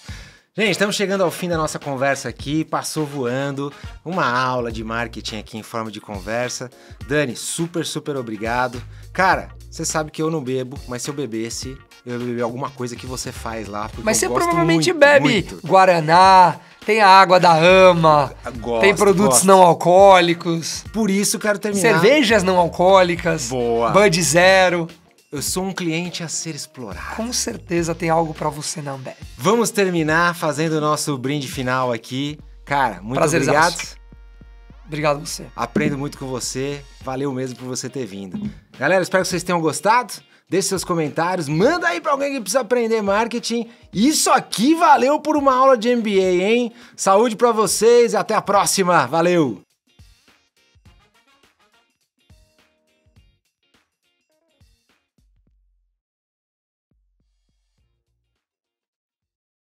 Gente, estamos chegando ao fim da nossa conversa aqui, passou voando, uma aula de marketing aqui em forma de conversa. Dani, super, super obrigado. Cara, você sabe que eu não bebo, mas se eu bebesse, eu ia beber alguma coisa que você faz lá. Mas você provavelmente muito, bebe muito. Guaraná, tem a água da ama, gosto, tem produtos gosto. não alcoólicos. Por isso quero terminar. Cervejas não alcoólicas. Boa. Bud Zero. Eu sou um cliente a ser explorado. Com certeza tem algo para você na Ambev. Vamos terminar fazendo o nosso brinde final aqui. Cara, muito obrigado. Obrigado você. Aprendo muito com você. Valeu mesmo por você ter vindo. Galera, espero que vocês tenham gostado. Deixe seus comentários, manda aí para alguém que precisa aprender marketing. Isso aqui valeu por uma aula de MBA, hein? Saúde para vocês, até a próxima. Valeu.